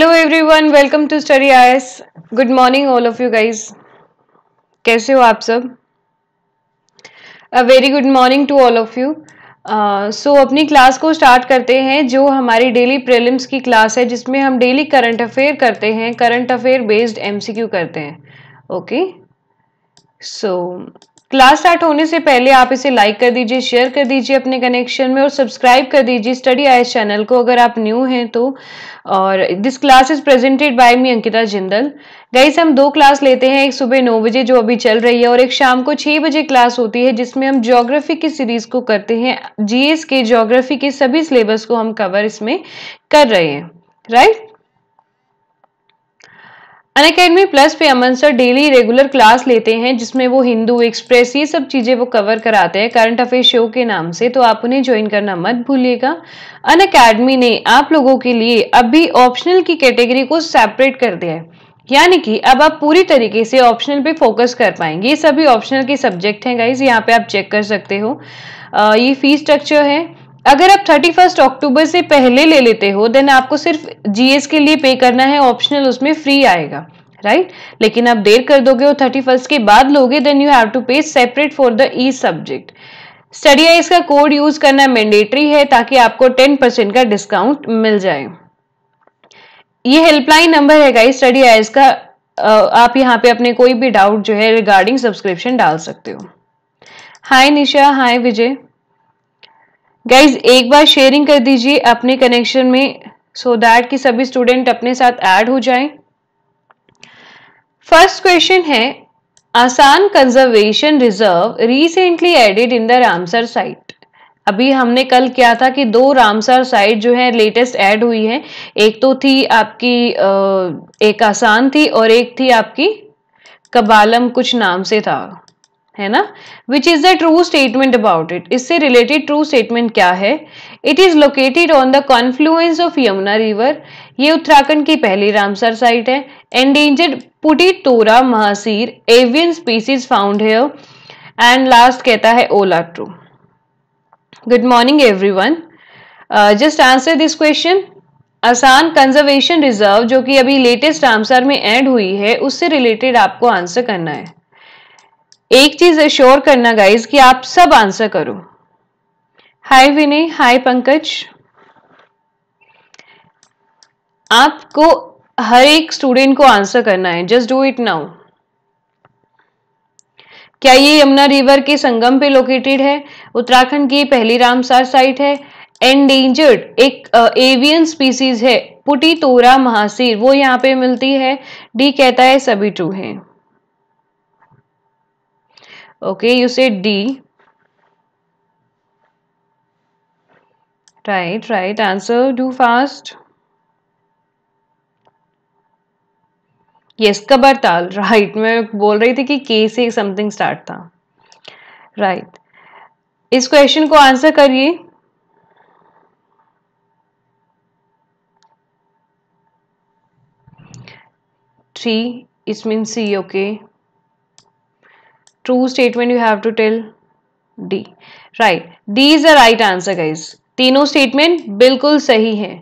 Hello everyone welcome to study I good morning all of you guys कैसे हो आप सब a very good morning to all of you so अपनी class को start करते हैं जो हमारी डेली प्रीलिम्स की क्लास है जिसमें हम डेली करंट अफेयर करते हैं करंट अफेयर बेस्ड एमसीक्यू करते हैं ओके सो क्लास स्टार्ट होने से पहले आप इसे लाइक कर दीजिए शेयर कर दीजिए अपने कनेक्शन में और सब्सक्राइब कर दीजिए स्टडी आई चैनल को अगर आप न्यू हैं तो और this class is presented by me Ankita Jindal guys हम दो क्लास लेते हैं एक सुबह नौ बजे जो अभी चल रही है और एक शाम को छः बजे क्लास होती है जिसमें हम ज्योग्राफी की सीरीज को करते हैं जी के ज्योग्राफी के सभी सिलेबस को हम कवर इसमें कर रहे हैं राइट अन अकेडमी प्लस पे Aman sir daily regular class लेते हैं जिसमें वो हिंदू एक्सप्रेस ये सब चीज़ें वो कवर कराते हैं करंट अफेयर शो के नाम से तो आप उन्हें ज्वाइन करना मत भूलिएगा अन अकेडमी ने आप लोगों के लिए अभी ऑप्शनल की कैटेगरी को सेपरेट कर दिया है यानी कि अब आप पूरी तरीके से ऑप्शनल पे फोकस कर पाएंगे ये सभी ऑप्शनल के सब्जेक्ट हैं गाइज यहाँ पे आप चेक कर सकते हो आ, ये फी स्ट्रक्चर है अगर आप थर्टी फर्स्ट अक्टूबर से पहले ले लेते हो देन आपको सिर्फ जीएस के लिए पे करना है ऑप्शनल उसमें फ्री आएगा राइट right? लेकिन आप देर कर दोगे और थर्टी फर्स्ट के बाद लोगे then you have to pay separate for the each subject study IQ का कोड यूज करना मैंडेटरी है ताकि आपको टेन परसेंट का डिस्काउंट मिल जाए ये हेल्पलाइन नंबर है गाइस स्टडी आइस का आप यहाँ पे अपने कोई भी डाउट जो है रिगार्डिंग सब्सक्रिप्शन डाल सकते हो हाय निशा हाय विजय गाइज एक बार शेयरिंग कर दीजिए अपने कनेक्शन में सो so दैट कि सभी स्टूडेंट अपने साथ ऐड हो जाएं फर्स्ट क्वेश्चन है Asan conservation reserve recently added in the Ramsar site अभी हमने कल क्या था कि दो रामसर साइट जो है लेटेस्ट ऐड हुई है एक तो थी आपकी एक आसान थी और एक थी आपकी कबालम कुछ नाम से था है ना which is the true statement about it इससे रिलेटेड ट्रू स्टेटमेंट क्या है it is located on the confluence of Yamuna river ये उत्तराखंड की पहली रामसर साइट है endangered putitora mahseer avian species found है एंड लास्ट कहता है all true good morning everyone just answer this question Asan conservation reserve जो कि अभी लेटेस्ट रामसर में एड हुई है उससे रिलेटेड आपको आंसर करना है एक चीज एश्योर करना गाइज कि आप सब आंसर करो हाय विनय हाय पंकज आपको हर एक स्टूडेंट को आंसर करना है जस्ट डू इट नाउ क्या ये यमुना रिवर के संगम पे लोकेटेड है उत्तराखंड की पहली रामसार साइट है एंडेंजर्ड एक एवियन स्पीसीज है पुटी तोरा महासीर वो यहाँ पे मिलती है डी कहता है सभी टू हैं okay you say D right right answer do fast yes Kabar Tal right मैं बोल रही थी कि के से समथिंग स्टार्ट था राइट right. इस क्वेश्चन को आंसर करिए थ्री इस मीन C okay true statement you have to tell D right D is the right answer guys तीनों स्टेटमेंट बिल्कुल सही है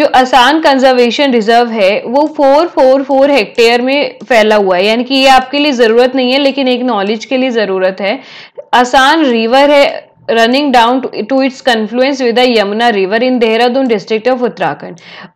जो आसान कंजर्वेशन रिजर्व है वो फोर फोर फोर हेक्टेयर में फैला हुआ है यानी कि ये आपके लिए ज़रूरत नहीं है लेकिन एक नॉलेज के लिए ज़रूरत है आसान रिवर है running down to, to its confluence with the Yamuna river in Dehradun district of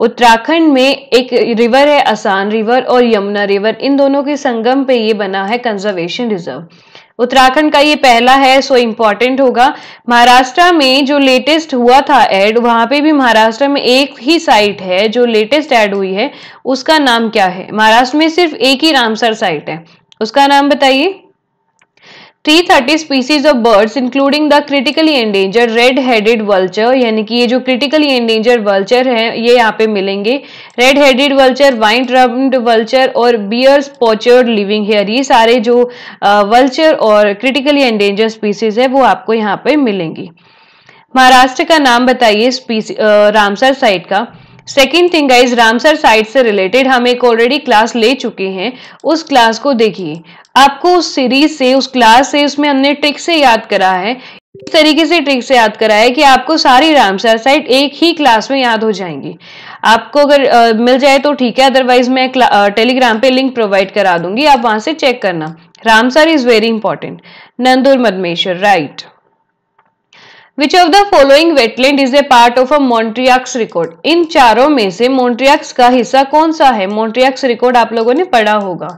Uttarakhand में एक रिवर है आसान रिवर और यमुना रिवर इन दोनों के संगम पे ये बना है कंजर्वेशन रिजर्व उत्तराखंड का ये पहला है सो इम्पॉर्टेंट होगा महाराष्ट्र में जो लेटेस्ट हुआ था ऐड वहाँ पे भी महाराष्ट्र में एक ही साइट है जो लेटेस्ट ऐड हुई है उसका नाम क्या है महाराष्ट्र में सिर्फ एक ही रामसर साइट है उसका नाम बताइए 330 species of birds including the critically endanger red headed vulture यानी कि ये जो क्रिटिकली एंडेंजर वल्चर है ये यहाँ पे मिलेंगे red headed vulture white rumped vulture और बियर्स पॉचर्ड लिविंग हेयर ये सारे जो वल्चर और क्रिटिकली एंडेंजर स्पीसीज है वो आपको यहाँ पे मिलेंगी महाराष्ट्र का नाम बताइए स्पीसी रामसर साइट का second thing guys Ramsar site से रिलेटेड हम एक ऑलरेडी क्लास ले चुके हैं उस क्लास को देखिए आपको उस सीरीज से उस क्लास से उसमें हमने ट्रिक से याद करा है इस तरीके से ट्रिक से याद करा है कि आपको सारी रामसर साइट एक ही क्लास में याद हो जाएंगी आपको अगर आ, मिल जाए तो ठीक है अदरवाइज मैं टेलीग्राम पे लिंक प्रोवाइड करा दूंगी आप वहां से चेक करना Ramsar is very important Nandur Madhmeshwar right which of the following wetland is a part of a Montreux record इन चारों में से मोन्ट्रियाक्स का हिस्सा कौन सा है मोन्ट्रियाक्स रिकॉर्ड आप लोगों ने पढ़ा होगा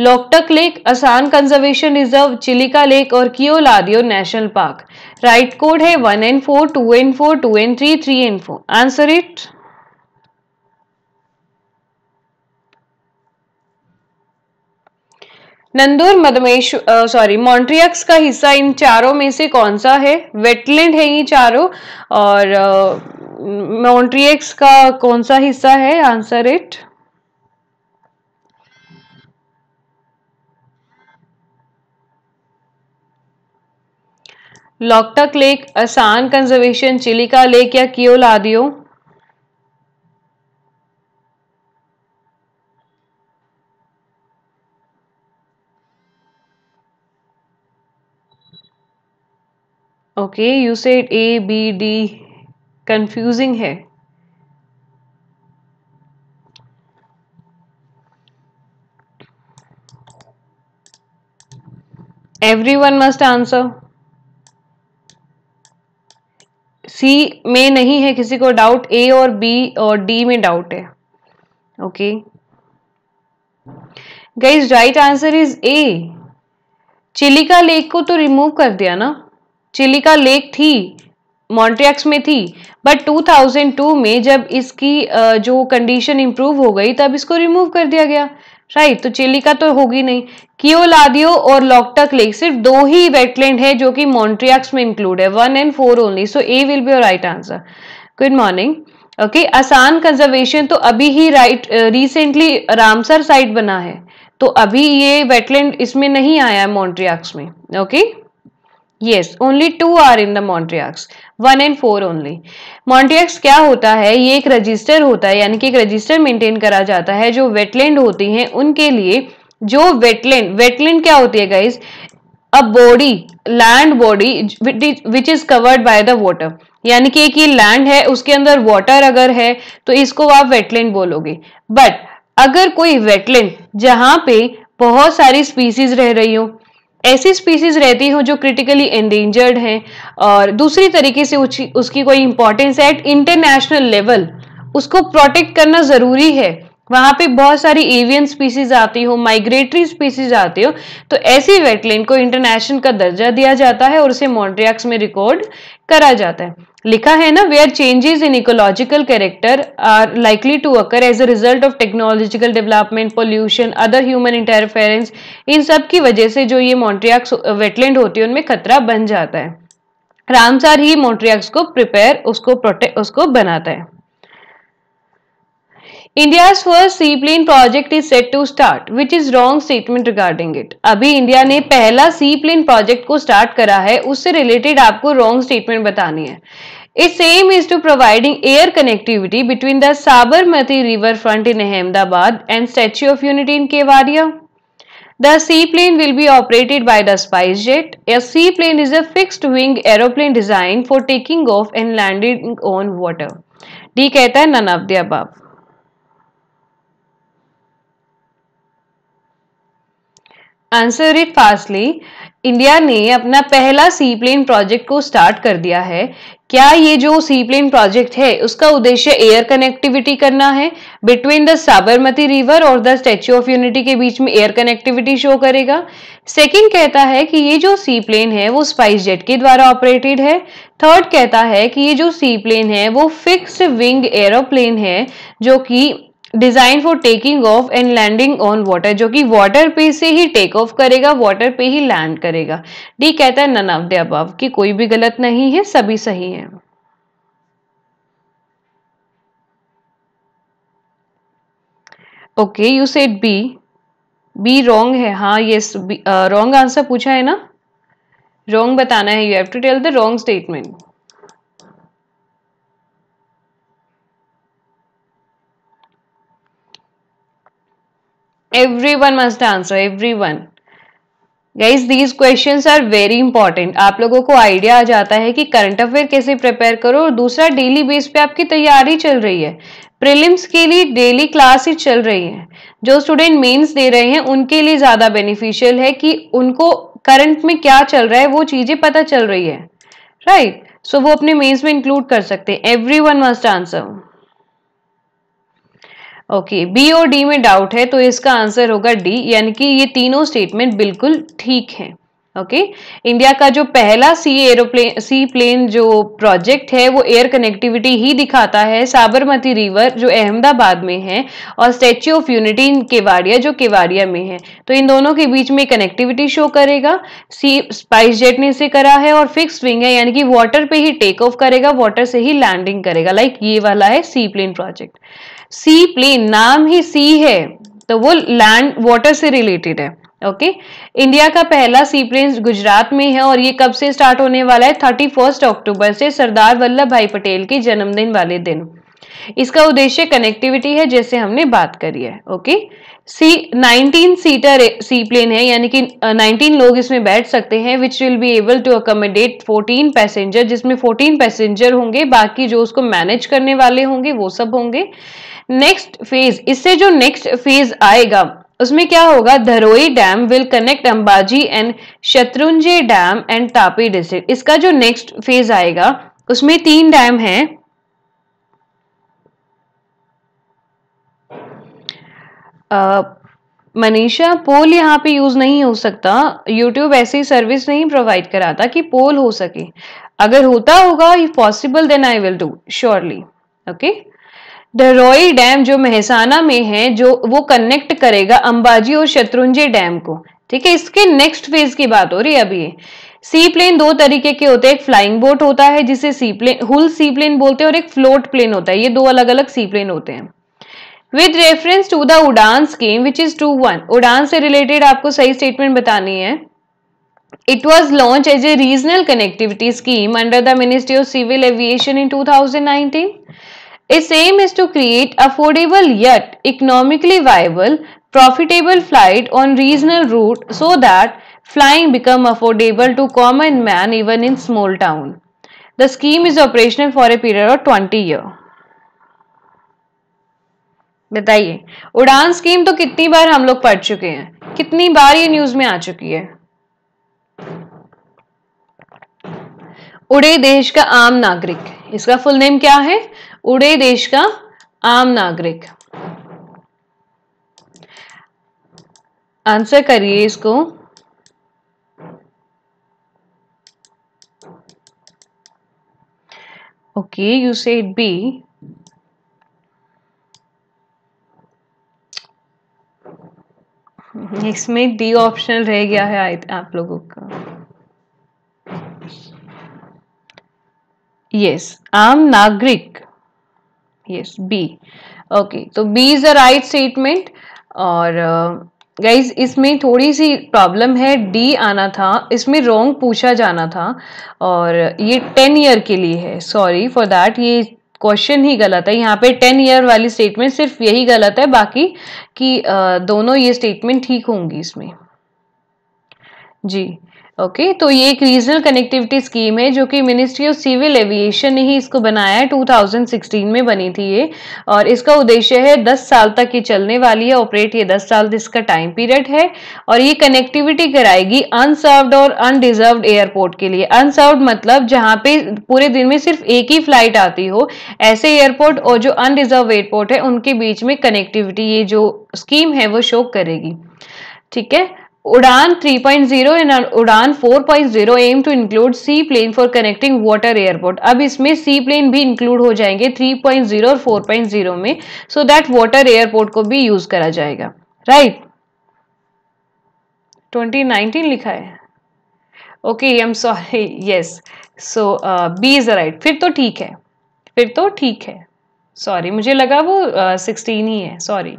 Loktak lake Asan conservation reserve Chilika lake और Keoladeo national park right code है one and four two and four two and three three and four answer it Nandur Madhmesh sorry Montreux का हिस्सा इन चारों में से कौन सा है वेटलैंड है ये चारों और मॉन्ट्रियक्स का कौन सा हिस्सा है answer it Loktak lake Asan conservation Chilika lake या Keoladeo okay you say A B D confusing है every one must answer C में नहीं है किसी को डाउट ए और बी और डी में डाउट है okay guys right answer is A Chilika lake को तो रिमूव कर दिया ना चिलिका लेक थी मॉन्ट्रियक्स में थी बट 2002 में जब इसकी जो कंडीशन इम्प्रूव हो गई तब इसको रिमूव कर दिया गया राइट तो चिलिका तो होगी नहीं कियोलादियो और लॉकटक लेक सिर्फ दो ही वेटलैंड है जो कि मॉन्ट्रियाक्स में इंक्लूड है one and four only so A will be right answer good morning okay Asan conservation तो अभी ही राइट रिसेंटली रामसर साइट बना है तो अभी ये वेटलैंड इसमें नहीं आया है मॉन्ट्रियाक्स में okay okay? Yes only two are in the Montreux one and four only Montreux क्या होता है ये एक रजिस्टर होता है यानी कि एक रजिस्टर मेंटेन करा जाता है जो वेटलैंड होती हैं उनके लिए जो वेटलैंड वेटलैंड क्या होती है guys a body land body which is covered by the water यानी कि एक ये लैंड है उसके अंदर वाटर अगर है तो इसको आप वेटलैंड बोलोगे बट अगर कोई वेटलैंड जहां पे बहुत सारी स्पीसीज रह रही हो ऐसी स्पीसीज रहती हो जो क्रिटिकली एंडेंजर्ड हैं और दूसरी तरीके से उसकी कोई इंपॉर्टेंस है एट इंटरनेशनल लेवल उसको प्रोटेक्ट करना ज़रूरी है वहां पे बहुत सारी एवियन स्पीसीज आती हो माइग्रेटरी स्पीसीज आती हो तो ऐसी वेटलैंड को इंटरनेशनल का दर्जा दिया जाता है और उसे मॉन्ट्रियाक्स में रिकॉर्ड करा जाता है लिखा है ना where changes in ecological character are likely to occur as a result of technological development pollution other human interference इन सब की वजह से जो ये मॉन्ट्रियाक्स वेटलैंड होती है उनमें खतरा बन जाता है रामसार ही मॉन्ट्रियाक्स को प्रिपेयर उसको प्रोटेक्ट उसको बनाता है India's first seaplane project is set to start, which is wrong statement regarding it. अभी इंडिया ने पहला सीप्लेन प्रोजेक्ट को स्टार्ट करा है उससे रिलेटेड आपको रॉन्ग स्टेटमेंट बतानी है Its aim is to providing air connectivity between the Sabarmati riverfront in Ahmedabad and Statue of Unity in Kevadia. The seaplane will be operated by the SpiceJet. A seaplane is a fixed-wing aeroplane designed for taking off and landing on water. D कहता है none of the above. Answer it fastly India ने अपना पहला sea plane project को start कर दिया है क्या ये जो सी प्लेन प्रोजेक्ट है उसका उद्देश्य एयर कनेक्टिविटी करना है बिटवीन द साबरमती रिवर और द स्टेच्यू ऑफ यूनिटी के बीच में एयर कनेक्टिविटी शो करेगा सेकंड कहता है कि ये जो सी प्लेन है वो स्पाइस जेट के द्वारा ऑपरेटेड है थर्ड कहता है कि ये जो सी प्लेन है वो फिक्स्ड विंग एरोप्लेन है जो कि design for taking off and landing on water जो कि वाटर पे से ही टेक ऑफ करेगा वाटर पे ही लैंड करेगा डी कहता है नन ऑफ द अबव कि कोई भी गलत नहीं है सभी सही है okay you said B B wrong है हाँ ये रॉन्ग आंसर पूछा है ना रॉन्ग बताना है you have to tell the wrong statement everyone must answer everyone guys these question are very important आप लोगों को आइडिया आ जाता है कि करंट अफेयर कैसे प्रिपेयर करो और दूसरा डेली बेस पे आपकी तैयारी चल रही है प्रिलिम्स के लिए डेली क्लास ही चल रही है जो स्टूडेंट मेंस दे रहे हैं उनके लिए ज़्यादा बेनिफिशियल है कि उनको करंट में क्या चल रहा है वो चीज़ें पता चल रही है राइट right? सो so, वो अपने मेन्स में इंक्लूड कर सकते हैं every one must answer okay B और डी में डाउट है तो इसका आंसर होगा डी यानी कि ये तीनों स्टेटमेंट बिल्कुल ठीक हैं ओके okay? इंडिया का जो पहला सी एरोप्लेन सी प्लेन जो प्रोजेक्ट है वो एयर कनेक्टिविटी ही दिखाता है साबरमती रिवर जो अहमदाबाद में है और स्टेच्यू ऑफ यूनिटी केवाड़िया जो केवाड़िया में है तो इन दोनों के बीच में कनेक्टिविटी शो करेगा सी स्पाइस जेट ने इसे करा है और फिक्स विंग है यानी कि वाटर पे ही टेक ऑफ करेगा वाटर से ही लैंडिंग करेगा लाइक ये वाला है sea plane project sea plane नाम ही सी है तो वो लैंड वाटर से रिलेटेड है ओके okay? इंडिया का पहला सी प्लेन गुजरात में है और ये कब से स्टार्ट होने वाला है थर्टी फर्स्ट अक्टूबर से सरदार वल्लभ भाई पटेल के जन्मदिन वाले दिन इसका उद्देश्य कनेक्टिविटी है जैसे हमने बात करी है okay see nineteen seater sea plane है यानी कि नाइनटीन लोग इसमें बैठ सकते हैं which will be able to accommodate fourteen passenger जिसमें फोर्टीन पैसेंजर होंगे बाकी जो उसको मैनेज करने वाले होंगे वो सब होंगे नेक्स्ट फेज इससे जो नेक्स्ट फेज आएगा उसमें क्या होगा Dharoi dam will connect Ambaji and Shatrunjay dam and Tapi district इसका जो नेक्स्ट फेज आएगा उसमें तीन डैम हैं मनीषा पोल यहाँ पे यूज़ नहीं हो सकता यूट्यूब ऐसी सर्विस नहीं प्रोवाइड कराता कि पोल हो सके अगर होता होगा if possible then I will do surely okay Dharoi dam जो महसाना में है जो वो कनेक्ट करेगा अंबाजी और शत्रुंजय डैम को ठीक है इसके नेक्स्ट फेज की बात हो रही है अभी सी प्लेन दो तरीके के होते हैं एक फ्लाइंग बोट होता है जिसे सी प्लेन हुल सी प्लेन बोलते हैं और एक फ्लोट प्लेन होता है ये दो अलग अलग सी प्लेन होते हैं with reference to the Udan scheme which is two one Udan से related, आपको सही statement बतानी है It was launched as a regional connectivity scheme under the Ministry of Civil Aviation in 2019. Its aim is to create affordable yet economically viable, profitable flight on regional route so that flying become affordable to common man even in small town. The scheme is operational for a period of 20 years. बताइए उड़ान scheme तो कितनी बार हम लोग पढ़ चुके हैं कितनी बार ये न्यूज में आ चुकी है उड़े देश का आम नागरिक इसका फुल नेम क्या है उड़े देश का आम नागरिक आंसर करिए इसको ओके यू सेड बी इसमें डी ऑप्शन रह गया है आप लोगों का यस आम नागरिक यस बी ओके तो B is the right statement और गाइज uh, इसमें थोड़ी सी प्रॉब्लम है डी आना था इसमें रॉन्ग पूछा जाना था और ये टेन ईयर के लिए है सॉरी फॉर दैट ये क्वेश्चन ही गलत है यहाँ पे टेन ईयर वाली स्टेटमेंट सिर्फ यही गलत है बाकी कि दोनों ये स्टेटमेंट ठीक होंगी इसमें जी ओके okay, तो ये एक रीजनल कनेक्टिविटी स्कीम है जो कि मिनिस्ट्री ऑफ सिविल एविएशन ने ही इसको बनाया है 2016 में बनी थी ये और इसका उद्देश्य है 10 साल तक ये चलने वाली है ऑपरेट ये 10 साल इसका टाइम पीरियड है और ये कनेक्टिविटी कराएगी अनसर्व्ड और अनडिजर्व्ड एयरपोर्ट के लिए अनसर्व्ड मतलब जहाँ पे पूरे दिन में सिर्फ एक ही फ्लाइट आती हो ऐसे एयरपोर्ट और जो अनडिजर्व एयरपोर्ट है उनके बीच में कनेक्टिविटी ये जो स्कीम है वो शो करेगी ठीक है Udan 3.0 and Udan 4.0 aim to include sea plane for connecting water airport अब इसमें सी प्लेन भी इंक्लूड हो जाएंगे 3.0 और फोर पॉइंट जीरो में सो दैट वाटर एयरपोर्ट को भी यूज करा जाएगा राइट right? 2019 लिखा है okay I am sorry yes so B is right फिर तो ठीक है फिर तो ठीक है सॉरी मुझे लगा वो सिक्सटीन uh, ही है sorry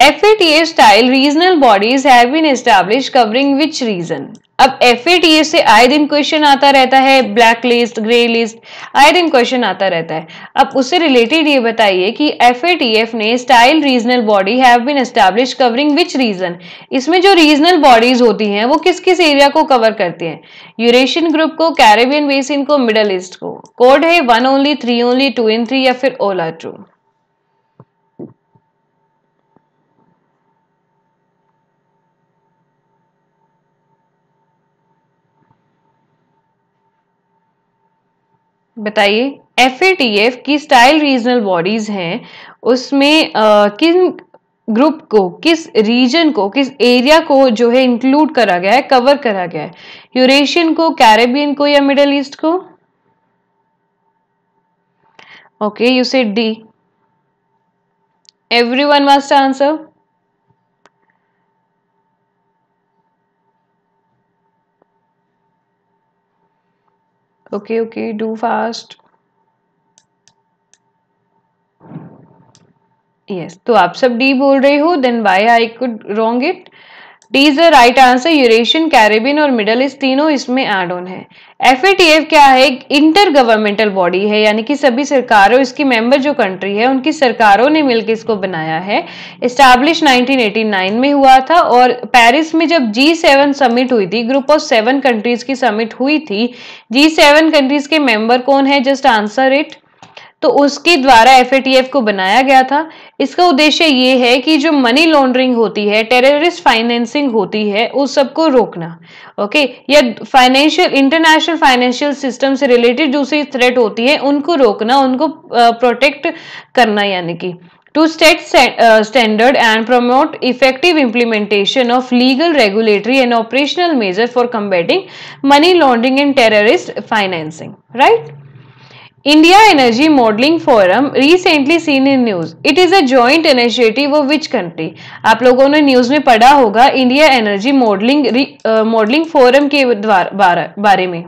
FATA style regional bodies have been established covering which region? अब FATA से आए दिन क्वेश्चन आता रहता है ब्लैक लिस्ट ग्रे लिस्ट आए दिन क्वेश्चन आता रहता है अब उससे रिलेटेड ये बताइए कि FATF ने style regional body have been establish covering which region इसमें जो रीजनल बॉडीज होती हैं वो किस किस एरिया को कवर करती हैं यूरेशियन ग्रुप को कैरेबियन बेसिन को मिडल ईस्ट को कोड है one only three only two and three या फिर ओला टू बताइए एफ की स्टाइल रीजनल बॉडीज हैं उसमें किन ग्रुप को किस रीजन को किस एरिया को जो है इंक्लूड करा गया है कवर करा गया है यूरेशियन को कैरेबियन को या मिडल ईस्ट को okay you say D every one must answer okay okay do fast yes तो आप सब डी बोल रहे हो then why I could wrong it D is the right answer Eurasian Caribbean और मिडल ईस्ट तीनों इसमें एड ऑन है एफ क्या है एक इंटर गवर्नमेंटल बॉडी है यानी कि सभी सरकारों इसकी मेंबर जो कंट्री है उनकी सरकारों ने मिलकर इसको बनाया है इस्टेब्लिश 1989 में हुआ था और पेरिस में जब जी सेवन समिट हुई थी ग्रुप ऑफ सेवन कंट्रीज की समिट हुई थी जी सेवन कंट्रीज के मेंबर कौन है जस्ट आंसर इट तो उसके द्वारा एफ को बनाया गया था इसका उद्देश्य ये है कि जो मनी लॉन्ड्रिंग होती है टेररिस्ट फाइनेंसिंग होती है उस सबको रोकना ओके या फाइनेंशियल इंटरनेशनल फाइनेंशियल सिस्टम से रिलेटेड दूसरी थ्रेट होती है उनको रोकना उनको प्रोटेक्ट करना यानी कि to set standard and promote effective implementation of legal regulatory and operational measures for combating money laundering and terrorist financing right India Energy Modeling Forum recently seen in news. It is a joint initiative of which country? आप लोगों ने news में पढ़ा होगा India energy modelling modelling forum के द्वारा बारे में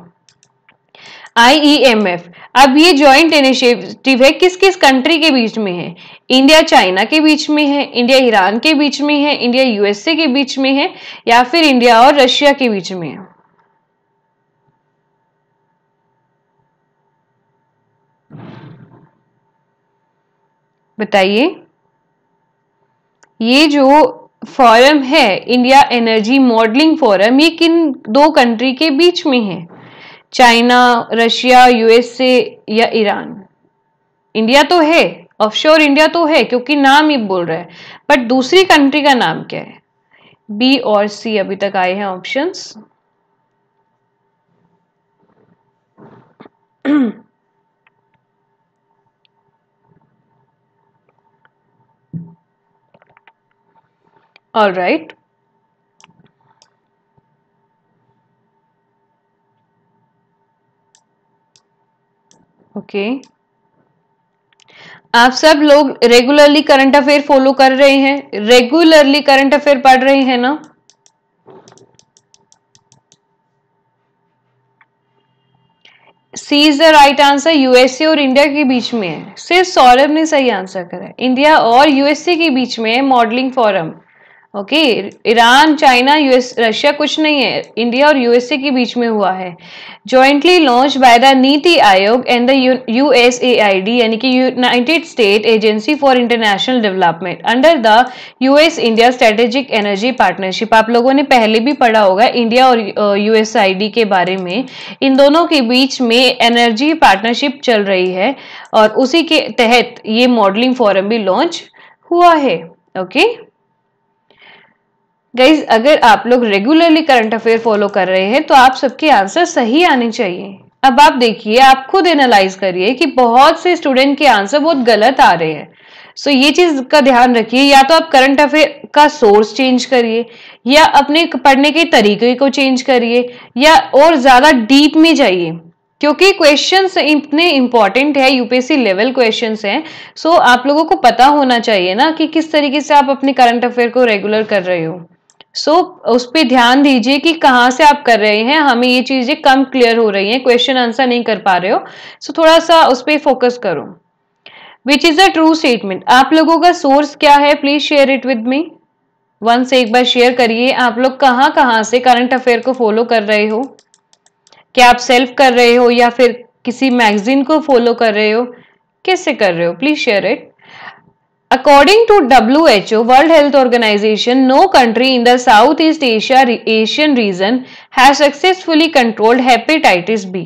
IEMF. अब ये जॉइंट इनिशिएटिव है किस किस कंट्री के बीच में है इंडिया चाइना के बीच में है इंडिया ईरान के बीच में है इंडिया यूएसए के बीच में है या फिर इंडिया और रशिया के बीच में है बताइए ये जो फॉरम है इंडिया एनर्जी मॉडलिंग फॉरम ये किन दो कंट्री के बीच में है चाइना रशिया यूएसए या ईरान इंडिया तो है ऑफशोर इंडिया तो है क्योंकि नाम ही बोल रहा है बट दूसरी कंट्री का नाम क्या है बी और सी अभी तक आए हैं options all right okay okay. आप सब लोग रेगुलरली करंट अफेयर फॉलो कर रहे हैं रेगुलरली करंट अफेयर पढ़ रहे हैं ना C is the right answer USA और इंडिया के बीच में है सिर्फ सौरभ ने सही आंसर करा इंडिया और यूएसए के बीच में है modelling forum okay Iran China US Russia कुछ नहीं है इंडिया और यूएसए के बीच में हुआ है जॉइंटली लॉन्च बाय द नीति आयोग एंड द यूएसएआईडी यानी कि united state agency for international development under the US India strategic energy partnership आप लोगों ने पहले भी पढ़ा होगा इंडिया और यूएसआईडी के बारे में इन दोनों के बीच में एनर्जी पार्टनरशिप चल रही है और उसी के तहत ये मॉडलिंग फॉरम भी लॉन्च हुआ है ओके okay? गाइज अगर आप लोग रेगुलरली करंट अफेयर फॉलो कर रहे हैं तो आप सबके आंसर सही आने चाहिए अब आप देखिए आप खुद एनालाइज करिए कि बहुत से स्टूडेंट के आंसर बहुत गलत आ रहे हैं सो so, ये चीज का ध्यान रखिए या तो आप करंट अफेयर का सोर्स चेंज करिए या अपने पढ़ने के तरीके को चेंज करिए या और ज्यादा डीप में जाइए क्योंकि क्वेश्चन इतने इंपॉर्टेंट है यूपीएससी लेवल क्वेश्चन हैं सो so आप लोगों को पता होना चाहिए ना कि किस तरीके से आप अपने करंट अफेयर को रेगुलर कर रहे हो सो so, उस पर ध्यान दीजिए कि कहाँ से आप कर रहे हैं हमें ये चीज़ें कम क्लियर हो रही हैं क्वेश्चन आंसर नहीं कर पा रहे हो सो so, थोड़ा सा उस पर फोकस करो which is a true statement आप लोगों का सोर्स क्या है please share it with me one से एक बार शेयर करिए आप लोग कहाँ कहाँ से करंट अफेयर को फॉलो कर रहे हो क्या आप सेल्फ कर रहे हो या फिर किसी मैगजीन को फॉलो कर रहे हो किससे कर रहे हो please share it According to WHO, World Health Organization, no country in the Southeast Asia Asian region has successfully controlled hepatitis B.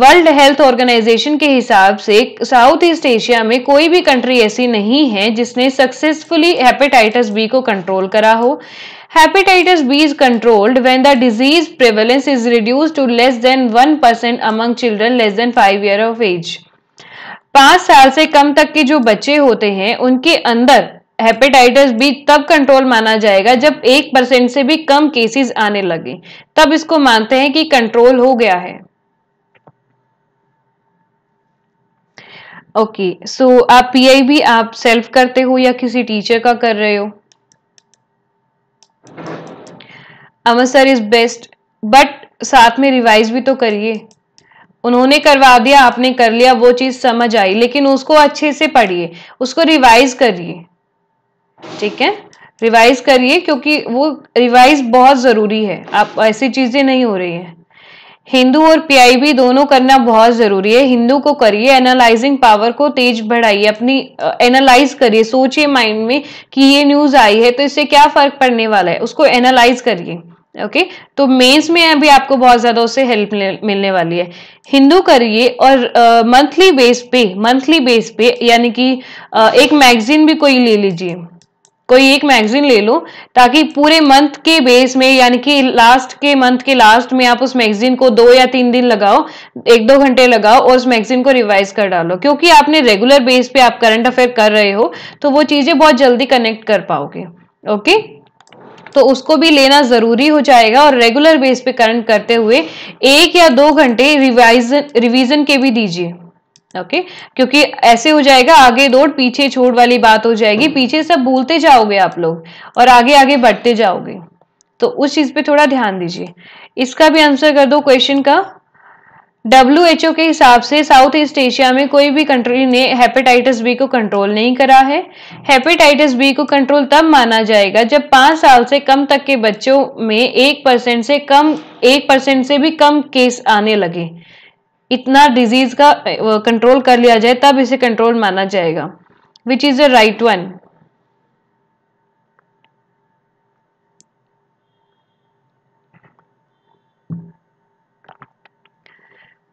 World health organisation के हिसाब से साउथ ईस्ट एशिया में कोई भी कंट्री ऐसी नहीं है जिसने सक्सेसफुली हेपेटाइटिस बी को कंट्रोल करा हो hepatitis B is controlled when the disease prevalence is reduced to less than one percent among children less than five year of age पांच साल से कम तक के जो बच्चे होते हैं उनके अंदर हेपेटाइटिस बी तब कंट्रोल माना जाएगा जब एक परसेंट से भी कम केसेस आने लगे तब इसको मानते हैं कि कंट्रोल हो गया है ओके okay, सो so आप पीआई भी आप सेल्फ करते हो या किसी टीचर का कर रहे हो Amar sir is best but साथ में रिवाइज भी तो करिए उन्होंने करवा दिया आपने कर लिया वो चीज समझ आई लेकिन उसको अच्छे से पढ़िए उसको रिवाइज करिए ठीक है रिवाइज करिए क्योंकि वो रिवाइज बहुत ज़रूरी है आप ऐसी चीज़ें नहीं हो रही है हिंदू और पीआईबी दोनों करना बहुत ज़रूरी है हिंदू को करिए एनालाइजिंग पावर को तेज बढ़ाइए अपनी एनालाइज करिए सोचिए माइंड में कि ये न्यूज़ आई है तो इससे क्या फ़र्क पड़ने वाला है उसको एनालाइज करिए ओके okay? तो मेंस में अभी आपको बहुत ज़्यादा उससे हेल्प मिलने वाली है हिंदू करिए और मंथली बेस पे मंथली बेस पे यानी कि एक मैगजीन भी कोई ले लीजिए कोई एक मैगजीन ले लो ताकि पूरे मंथ के बेस में यानी कि लास्ट के मंथ के लास्ट में आप उस मैगजीन को दो या तीन दिन लगाओ एक दो घंटे लगाओ और उस मैगजीन को रिवाइज कर डालो क्योंकि आपने रेगुलर बेस पे आप करंट अफेयर कर रहे हो तो वो चीज़ें बहुत जल्दी कनेक्ट कर पाओगे ओके okay? तो उसको भी लेना ज़रूरी हो जाएगा और रेगुलर बेस पे करंट करते हुए एक या दो घंटे रिवाइजन रिवीजन के भी दीजिए ओके okay? क्योंकि ऐसे हो जाएगा आगे दौड़ पीछे छोड़ वाली बात हो जाएगी पीछे सब भूलते जाओगे आप लोग और आगे आगे बढ़ते जाओगे तो उस चीज़ पे थोड़ा ध्यान दीजिए इसका भी आंसर कर दो क्वेश्चन का डब्ल्यू के हिसाब से साउथ ईस्ट एशिया में कोई भी कंट्री ने हेपेटाइटिस बी को कंट्रोल नहीं करा है हेपेटाइटिस बी को कंट्रोल तब माना जाएगा जब पाँच साल से कम तक के बच्चों में एक परसेंट से कम एक परसेंट से भी कम केस आने लगे इतना डिजीज का कंट्रोल कर लिया जाए तब इसे कंट्रोल माना जाएगा which is the right one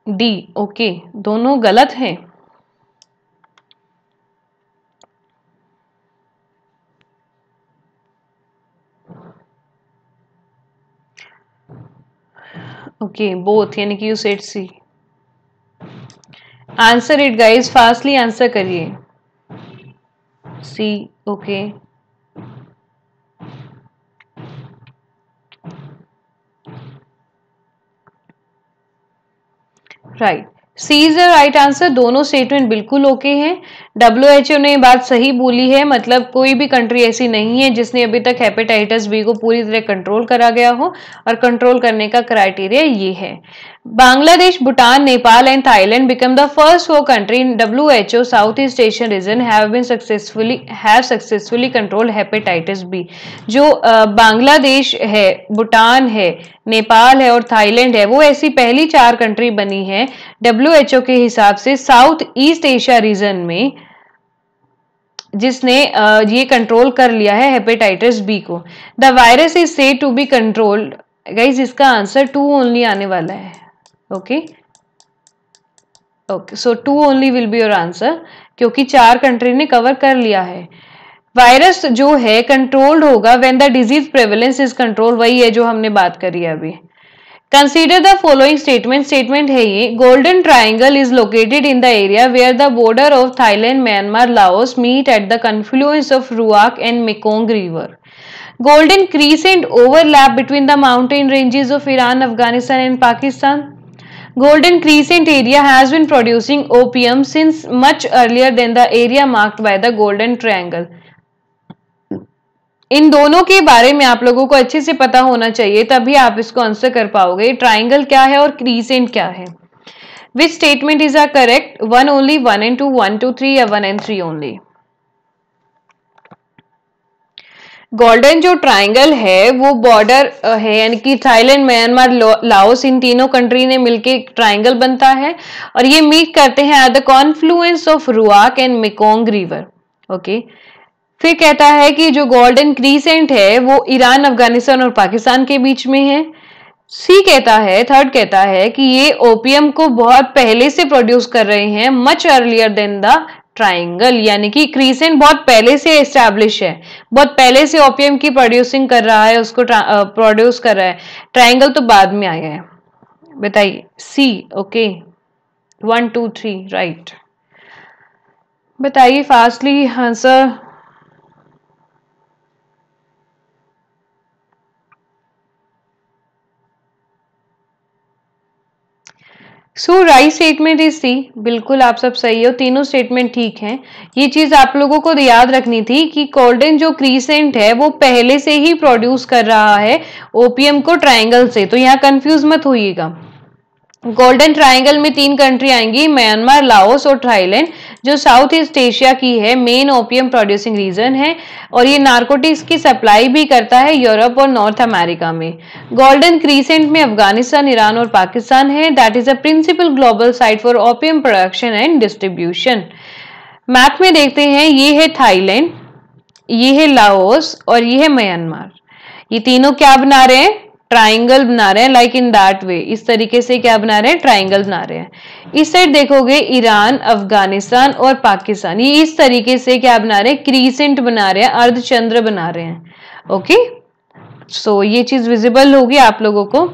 D okay दोनों गलत हैं ओके बोथ यानी कि you said C answer it guys fastly answer करिए C okay right C is the right answer statement स्टेटमेंट बिल्कुल ओके हैं डब्ल्यू एच ओ ने ये बात सही बोली है मतलब कोई भी कंट्री ऐसी नहीं है जिसने अभी तक हेपेटाइटिस बी को पूरी तरह कंट्रोल करा गया हो और कंट्रोल करने का क्राइटेरिया ये है Bangladesh Bhutan Nepal and Thailand become the first वो country in W H O south east Asian region have been successfully have successfully control hepatitis B जो बांग्लादेश है भूटान है नेपाल है और थाईलैंड है वो ऐसी पहली चार कंट्री बनी है डब्ल्यू के हिसाब से साउथ ईस्ट एशिया रीजन में जिसने ये कंट्रोल कर लिया है हेपेटाइटिस बी को द वायरस इज से टू बी कंट्रोल्ड गाइज इसका आंसर टू ओनली आने वाला है okay okay so two only will be your answer क्योंकि चार कंट्री ने कवर कर लिया है वायरस जो है कंट्रोल्ड होगा when the disease prevalence is control वही है जो हमने बात करी है अभी consider the following statement statement है ये golden triangle is located in the area where the border of Thailand Myanmar Laos meet at the confluence of Ruak and Mekong river golden crescent overlap between the mountain ranges of Iran Afghanistan and Pakistan golden crescent area has been producing opium since much earlier than the area marked by the golden triangle in दोनों के बारे में आप लोगों को अच्छे से पता होना चाहिए तभी आप इसको आंसर कर पाओगे ट्राइंगल क्या है और क्रीसेंट क्या है which statement is are correct one only one and two one two three या one and three only golden जो ट्राइंगल है वो बॉर्डर है यानी कि थाईलैंड म्यांमार लाओस इन तीनों कंट्री ने मिलकर ट्राइंगल बनता है और ये मीट करते हैं at the confluence of Ruak and Mekong river okay okay? फिर कहता है कि जो गोल्डन क्रीसेंट है वो ईरान अफगानिस्तान और पाकिस्तान के बीच में है सी कहता है थर्ड कहता है कि ये ओपीएम को बहुत पहले से प्रोड्यूस कर रहे हैं much earlier than the triangle यानी कि क्रीसेंट बहुत पहले से एस्टेब्लिश है बहुत पहले से ओपीएम की प्रोड्यूसिंग कर रहा है उसको प्रोड्यूस कर रहा है ट्राइंगल तो बाद में आया है बताइए C okay one two three right बताइए fastly answer so right statement is C बिल्कुल आप सब सही हो तीनों स्टेटमेंट ठीक हैं ये चीज़ आप लोगों को याद रखनी थी कि कॉल्डन जो क्रीसेंट है वो पहले से ही प्रोड्यूस कर रहा है ओपीएम को ट्राइंगल से तो यहाँ कंफ्यूज मत होइएगा गोल्डन ट्रायंगल में तीन कंट्री आएंगी म्यांमार लाओस और थाईलैंड जो साउथ ईस्ट एशिया की है मेन ओपियम प्रोड्यूसिंग रीजन है और ये नारकोटिक्स की सप्लाई भी करता है यूरोप और नॉर्थ अमेरिका में गोल्डन क्रीसेंट में अफगानिस्तान ईरान और पाकिस्तान है that is a principal global site for opium production and distribution map में देखते हैं ये है थाईलैंड ये है लाओस और ये है म्यांमार ये तीनों क्या बना रहे हैं ट्राइंगल बना रहे हैं लाइक इन दैट वे इस तरीके से क्या बना रहे हैं ट्राइंगल बना रहे हैं इस साइड देखोगे ईरान अफगानिस्तान और पाकिस्तान ये इस तरीके से क्या बना रहे हैं क्रीसेंट बना रहे हैं अर्धचंद्र बना रहे हैं ओके सो ये चीज विजिबल होगी आप लोगों को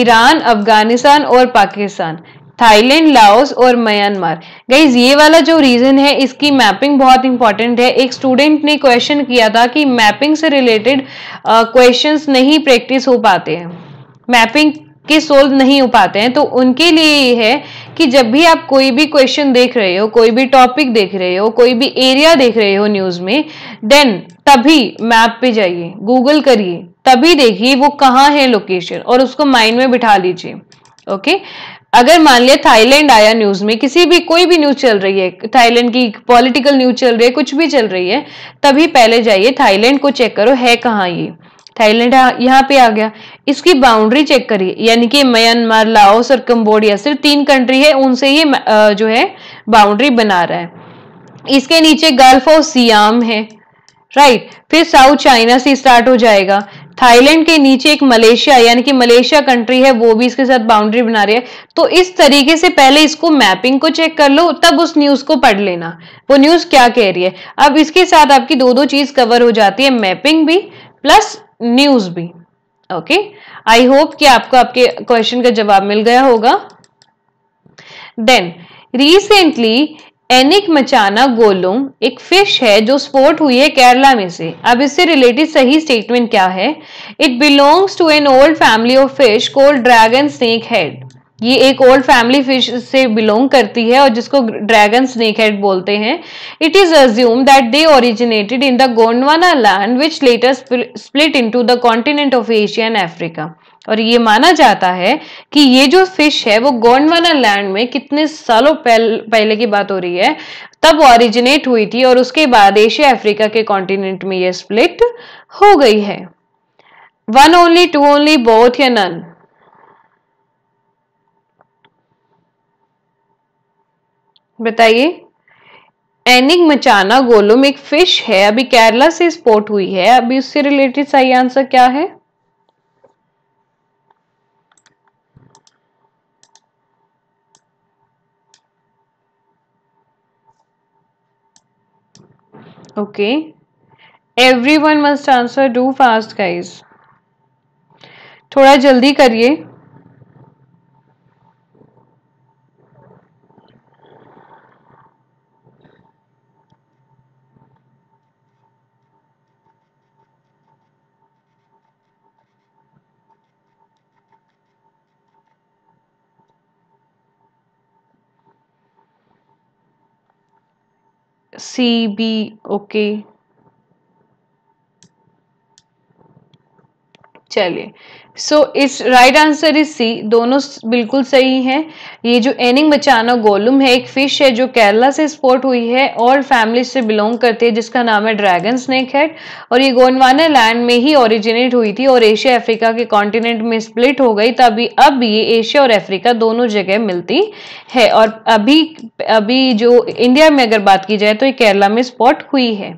ईरान अफगानिस्तान और पाकिस्तान थाईलैंड लाओस और म्यांमार गाइज ये वाला जो रीजन है इसकी मैपिंग बहुत इंपॉर्टेंट है एक स्टूडेंट ने क्वेश्चन किया था कि मैपिंग से रिलेटेड क्वेश्चन नहीं प्रैक्टिस हो पाते हैं मैपिंग के सोल्व नहीं हो पाते हैं तो उनके लिए ये है कि जब भी आप कोई भी क्वेश्चन देख रहे हो कोई भी टॉपिक देख रहे हो कोई भी एरिया देख रहे हो न्यूज़ में देन तभी मैप पे जाइए गूगल करिए तभी देखिए वो कहाँ है लोकेशन और उसको माइंड में बिठा लीजिए ओके okay? अगर मान लिया थाईलैंड आया न्यूज में किसी भी कोई भी न्यूज चल रही है थाईलैंड की पॉलिटिकल न्यूज चल रही है कुछ भी चल रही है तभी पहले जाइए थाईलैंड को चेक करो है कहाँ ये थाईलैंड यहाँ पे आ गया इसकी बाउंड्री चेक करिए यानी कि म्यांमार लाओस और कंबोडिया सिर्फ तीन कंट्री है उनसे ये जो है बाउंड्री बना रहा है इसके नीचे गल्फ ऑफ सियाम है राइट फिर साउथ चाइना से स्टार्ट हो जाएगा थाईलैंड के नीचे एक मलेशिया यानी कि मलेशिया कंट्री है वो भी इसके साथ बाउंड्री बना रही है तो इस तरीके से पहले इसको मैपिंग को चेक कर लो तब उस न्यूज को पढ़ लेना वो न्यूज क्या कह रही है अब इसके साथ आपकी दो दो चीज कवर हो जाती है मैपिंग भी प्लस न्यूज भी ओके आई होप कि आपको आपके क्वेश्चन का जवाब मिल गया होगा देन रिसेंटली एनिक मचाना गोलुम एक फिश है जो स्पोर्ट हुई है केरला में से अब इससे रिलेटेड सही स्टेटमेंट क्या है it belongs to an old family of fish called dragon snake head ये एक ओल्ड फैमिली फिश से बिलोंग करती है और जिसको ड्रैगन स्नेक हेड बोलते हैं it is assume that they originated in the Gondwana land which later split into the continent of Asia and Africa और ये माना जाता है कि ये जो फिश है वो गोंडवाना लैंड में कितने सालों पहल, पहले की बात हो रही है तब ऑरिजिनेट हुई थी और उसके बाद एशिया अफ्रीका के कॉन्टिनेंट में ये स्प्लिट हो गई है one only two only both या नन बताइए एनिक मचाना गोलुम एक फिश है अभी केरला से स्पोर्ट हुई है अभी उससे रिलेटेड सही आंसर क्या है okay everyone must answer do fast guys थोड़ा जल्दी करिए C B okay चलिए सो इस राइट आंसर इज सी दोनों बिल्कुल सही हैं ये जो एनिंग मचानो गोलुम है एक फिश है जो केरला से स्पोर्ट हुई है और फैमिली से बिलोंग करती है जिसका नाम है ड्रैगन स्नेक हेड और ये गोंडवाना लैंड में ही ओरिजिनेट हुई थी और एशिया अफ्रीका के कॉन्टिनेंट में स्प्लिट हो गई तभी अब ये एशिया और अफ्रीका दोनों जगह मिलती है और अभी अभी जो इंडिया में अगर बात की जाए तो ये केरला में स्पॉट हुई है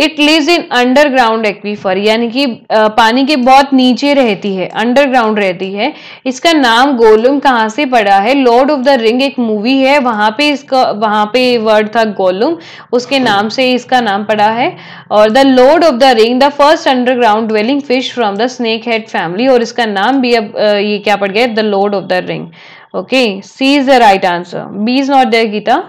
it lives in underground aquifer यानी कि पानी के बहुत नीचे रहती है अंडरग्राउंड रहती है इसका नाम गोलुम कहाँ से पड़ा है लॉर्ड ऑफ द रिंग एक मूवी है वहाँ पे इसका वहाँ पे वर्ड था गोलुम उसके नाम से इसका नाम पड़ा है और the lord of the ring the first underground dwelling fish from the snake head family और इसका नाम भी अब ये क्या पड़ गया the lord of the ring okay C is the right answer B is not there Geeta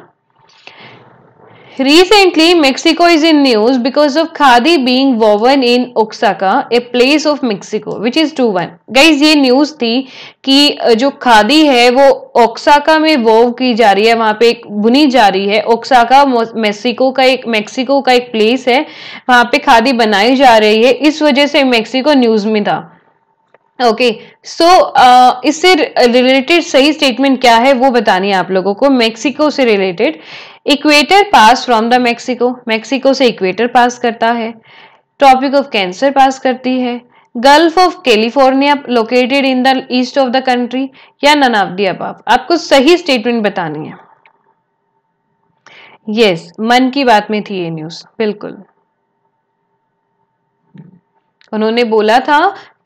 Recently, Mexico is in news because of khadi being woven in Oaxaca, a place of Mexico, which is 2-1. Guys, ये news थी कि जो खादी है वो Oaxaca में वोव की जा रही है वहाँ पे एक बुनी जा रही है ओक्साका मेक्सिको का एक मेक्सिको का एक प्लेस है वहाँ पे खादी बनाई जा रही है इस वजह से मेक्सिको न्यूज़ में था ओके सो uh, इससे रिलेटेड सही स्टेटमेंट क्या है वो बतानी है आप लोगों को मेक्सिको से related equator pass from the Mexico Mexico से इक्वेटर पास करता है ट्रॉपिक ऑफ कैंसर पास करती है gulf of California located in the east of the country या नन ऑफ दी अब आपको सही स्टेटमेंट बतानी है यस yes, मन की बात में थी ये न्यूज बिल्कुल उन्होंने बोला था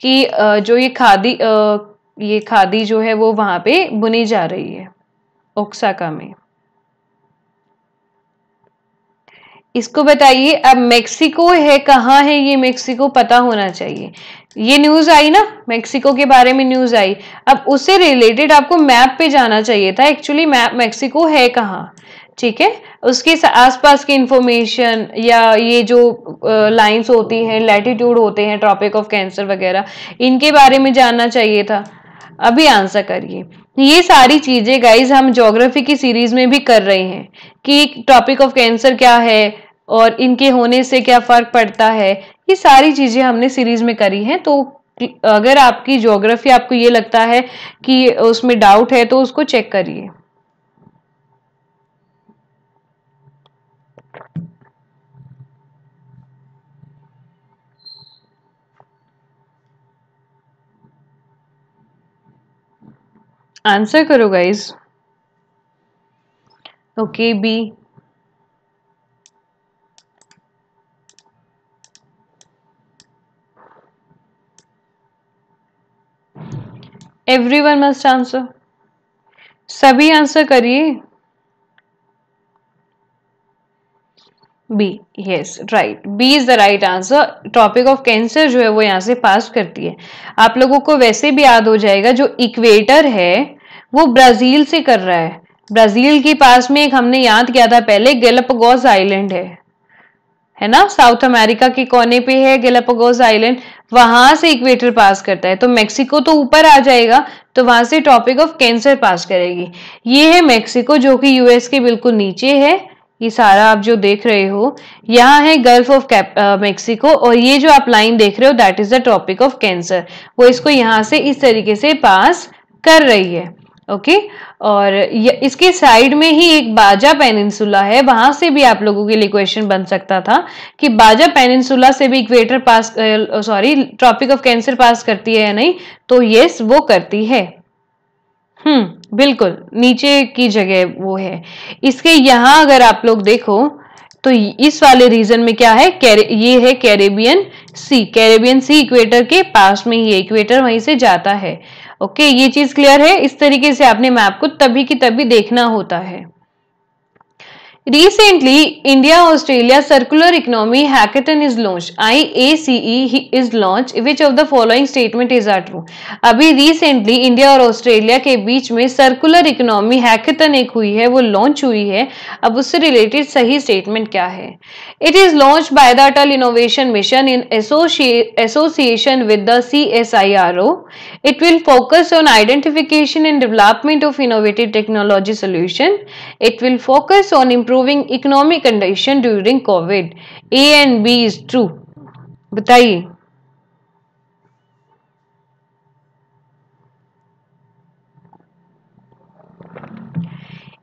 कि जो ये खादी ये खादी जो है वो वहां पे बुनी जा रही है ओक्साका में इसको बताइए अब मेक्सिको है कहाँ है ये मेक्सिको पता होना चाहिए ये न्यूज़ आई ना मेक्सिको के बारे में न्यूज़ आई अब उससे रिलेटेड आपको मैप पे जाना चाहिए था एक्चुअली मैप मेक्सिको है कहाँ ठीक है उसके आसपास की इंफॉर्मेशन या ये जो लाइंस होती हैं लैटिट्यूड होते हैं ट्रॉपिक ऑफ कैंसर वगैरह इनके बारे में जानना चाहिए था अभी आंसर करिए ये सारी चीज़ें गाइज हम जोग्राफी की सीरीज में भी कर रहे हैं कि टॉपिक ऑफ कैंसर क्या है और इनके होने से क्या फ़र्क पड़ता है ये सारी चीज़ें हमने सीरीज़ में करी हैं तो अगर आपकी ज्योग्राफी आपको ये लगता है कि उसमें डाउट है तो उसको चेक करिए आंसर करो guys okay B every one must answer सभी आंसर करिए B yes right B is the right answer topic of cancer जो है वो यहाँ से पास करती है आप लोगों को वैसे भी याद हो जाएगा जो इक्वेटर है वो ब्राज़ील से कर रहा है ब्राज़ील के पास में एक हमने याद किया था पहले गेलपगोज आइलैंड है है ना साउथ अमेरिका के कोने पे है गेलपगोज आइलैंड वहां से इक्वेटर पास करता है तो मेक्सिको तो ऊपर आ जाएगा तो वहां से टॉपिक ऑफ कैंसर पास करेगी ये है मेक्सिको जो कि यूएस के बिल्कुल नीचे है ये सारा आप जो देख रहे हो यहाँ है गल्फ ऑफ मेक्सिको और ये जो आप लाइन देख रहे हो that is the topic of cancer वो इसको यहाँ से इस तरीके से पास कर रही है ओके okay? और इसके साइड में ही एक बाजा पेनिनसुला है वहां से भी आप लोगों के लिए क्वेश्चन बन सकता था कि बाजा पेनिनसुला से भी equator pass sorry tropic of cancer pass करती है या नहीं तो यस वो करती है हम्म बिल्कुल नीचे की जगह वो है इसके यहाँ अगर आप लोग देखो तो इस वाले रीजन में क्या है ये है Caribbean sea Caribbean sea equator के पास में ही इक्वेटर वहीं से जाता है ओके ये चीज क्लियर है इस तरीके से आपने मैप को तभी की तभी देखना होता है Recently, India-Australia Circular Economy Hackathon is launched. IACE is launched. Which of the following statement is are true? अभी recently इंडिया और ऑस्ट्रेलिया के बीच में सर्कुलर इकोनॉमी हैकेथन एक हुई है वो लॉन्च हुई है अब उससे रिलेटेड सही स्टेटमेंट क्या है it is launch by the Atal innovation mission in association with the C S I R O it will focus on identification and development of innovative technology solution it will focus on improve improving economic condition during Covid A and B is true बताइए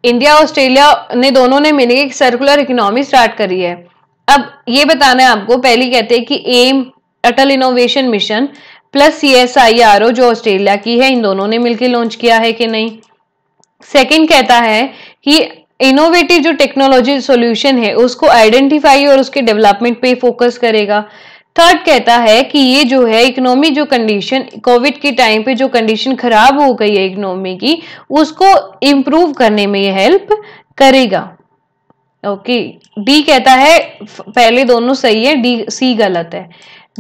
India Australia ने दोनों ने मिलकर एक circular economy start करी है अब ये बताना है आपको पहली कहते हैं कि um Atal innovation mission plus C S I R O जो ऑस्ट्रेलिया की है इन दोनों ने मिलकर लॉन्च किया है कि नहीं सेकंड कहता है कि इनोवेटिव जो टेक्नोलॉजी सॉल्यूशन है उसको आइडेंटिफाई और उसके डेवलपमेंट पे फोकस करेगा थर्ड कहता है कि ये जो है इकोनॉमी जो कंडीशन कोविड के टाइम पे जो कंडीशन खराब हो गई है इकोनॉमी की उसको इम्प्रूव करने में ये हेल्प करेगा ओके डी कहता है पहले दोनों सही है डी सी गलत है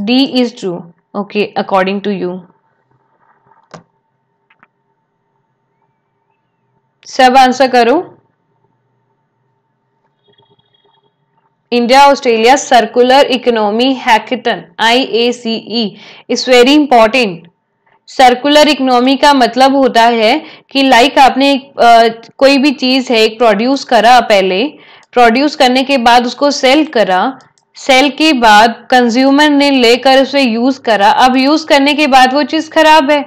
D is true okay according to you सब आंसर करो economy hackathon I A C E is very important circular economy का मतलब होता है कि लाइक आपने एक आ, कोई भी चीज़ है एक प्रोड्यूस करा पहले प्रोड्यूस करने के बाद उसको सेल करा सेल के बाद कंज्यूमर ने लेकर उसे यूज़ करा अब यूज़ करने के बाद वो चीज़ खराब है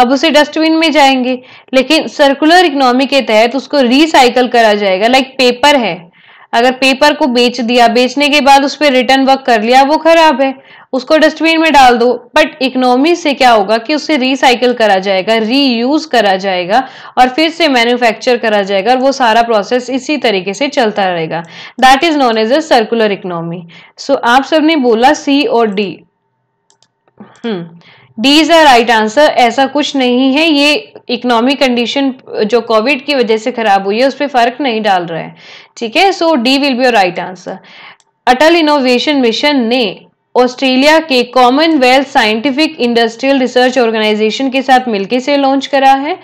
अब उसे डस्टबिन में जाएंगे लेकिन सर्कुलर इकोनॉमी के तहत उसको रिसाइकल करा जाएगा लाइक पेपर है अगर पेपर को बेच दिया बेचने के बाद उस पर रिटर्न वर्क कर लिया वो खराब है उसको डस्टबिन में डाल दो बट इकोनॉमी से क्या होगा कि उससे रिसाइकिल करा जाएगा रीयूज करा जाएगा और फिर से मैन्युफैक्चर करा जाएगा और वो सारा प्रोसेस इसी तरीके से चलता रहेगा that is known as a circular economy so आप सबने बोला सी और D hmm D is a right answer ऐसा कुछ नहीं है ये इकोनॉमिक कंडीशन जो कोविड की वजह से खराब हुई है उस पर फर्क नहीं डाल रहा है ठीक है so D will be right answer Atal innovation mission ने ऑस्ट्रेलिया के commonwealth scientific industrial research organisation के साथ मिलकर से लॉन्च करा है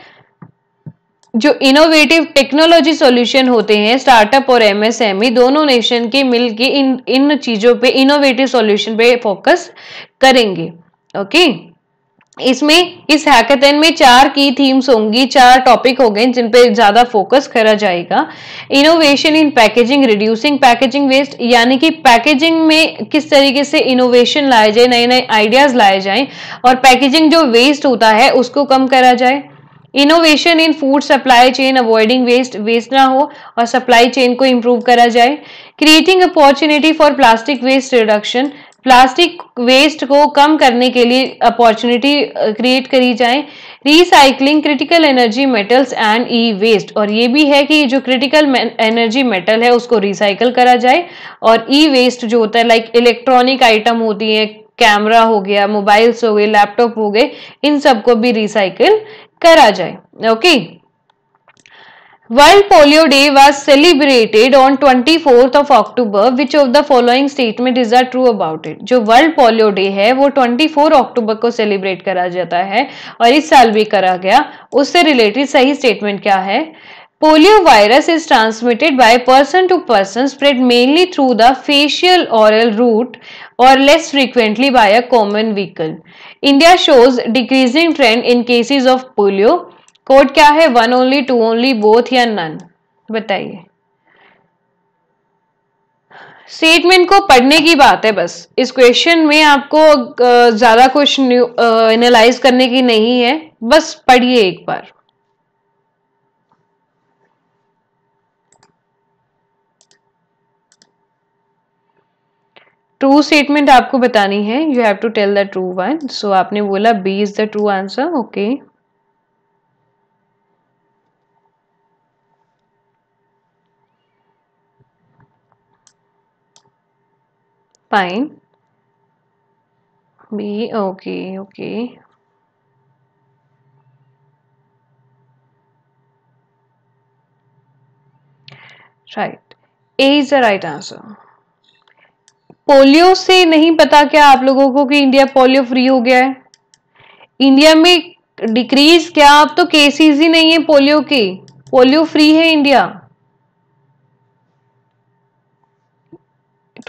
जो इनोवेटिव टेक्नोलॉजी सॉल्यूशन होते हैं स्टार्टअप और एमएसएमई e, दोनों नेशन के मिलके इन इन चीज़ों पे इनोवेटिव सॉल्यूशन पे फोकस करेंगे ओके okay? इसमें इस हैकेथन में चार की थीम्स होंगी चार टॉपिक हो गए जिन पे ज़्यादा फोकस करा जाएगा innovation in packaging reducing packaging waste यानी कि पैकेजिंग में किस तरीके से इनोवेशन लाए जाए नए नए आइडियाज़ लाए जाए और पैकेजिंग जो वेस्ट होता है उसको कम करा जाए innovation in food supply chain avoiding waste waste ना हो और सप्लाई चेन को इम्प्रूव करा जाए creating opportunity for plastic waste reduction plastic waste को कम करने के लिए अपॉर्चुनिटी क्रिएट uh, करी जाए recycling critical energy metals and e waste और ये भी है कि जो क्रिटिकल एनर्जी मेटल है उसको रिसाइकल करा जाए और ई वेस्ट जो होता है लाइक इलेक्ट्रॉनिक आइटम होती है कैमरा हो गया मोबाइल्स हो गए लैपटॉप हो गए इन सबको भी रिसाइकिल करा जाए okay okay? World Polio Day was celebrated on 24th of October. Which of the following statement is are true about it? जो World Polio Day है वो 24 अक्टूबर को सेलिब्रेट करा जाता है और इस साल भी करा गया उससे रिलेटेड सही स्टेटमेंट क्या है Polio virus is transmitted by person to person spread mainly through the facial oral route or less frequently by a common vehicle. India shows decreasing trend in cases of polio. Code क्या है one only two only both या none बताइए statement को पढ़ने की बात है बस इस क्वेश्चन में आपको ज़्यादा कुछ एनालाइज करने की नहीं है बस पढ़िए एक बार ट्रू स्टेटमेंट आपको बतानी है you have to tell the true one so आपने बोला B is the true answer okay fine B okay okay right A is the right answer polio से नहीं पता क्या आप लोगों को कि इंडिया पोलियो फ्री हो गया है इंडिया में डिक्रीज क्या अब तो केसेस ही नहीं है पोलियो के पोलियो फ्री है इंडिया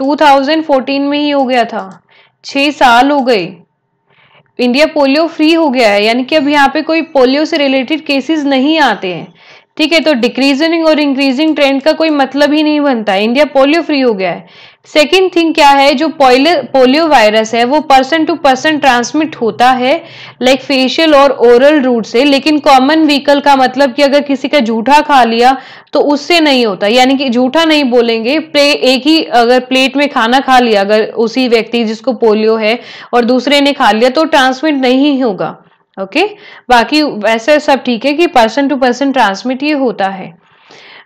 2014 में ही हो गया था छः साल हो गए इंडिया पोलियो फ्री हो गया है यानी कि अब यहाँ पे कोई पोलियो से रिलेटेड केसेस नहीं आते हैं ठीक है तो डिक्रीजिंग और इंक्रीजिंग ट्रेंड का कोई मतलब ही नहीं बनता इंडिया पोलियो फ्री हो गया है सेकेंड थिंग क्या है जो पोलियो वायरस है वो पर्सन टू पर्सन ट्रांसमिट होता है लाइक फेशियल और ओरल रूट से लेकिन कॉमन व्हीकल का मतलब कि अगर किसी का जूठा खा लिया तो उससे नहीं होता यानी कि जूठा नहीं बोलेंगे प्ले एक ही अगर प्लेट में खाना खा लिया अगर उसी व्यक्ति जिसको पोलियो है और दूसरे ने खा लिया तो ट्रांसमिट नहीं होगा ओके बाकी वैसे सब ठीक है कि पर्सन टू पर्सन ट्रांसमिट ये होता है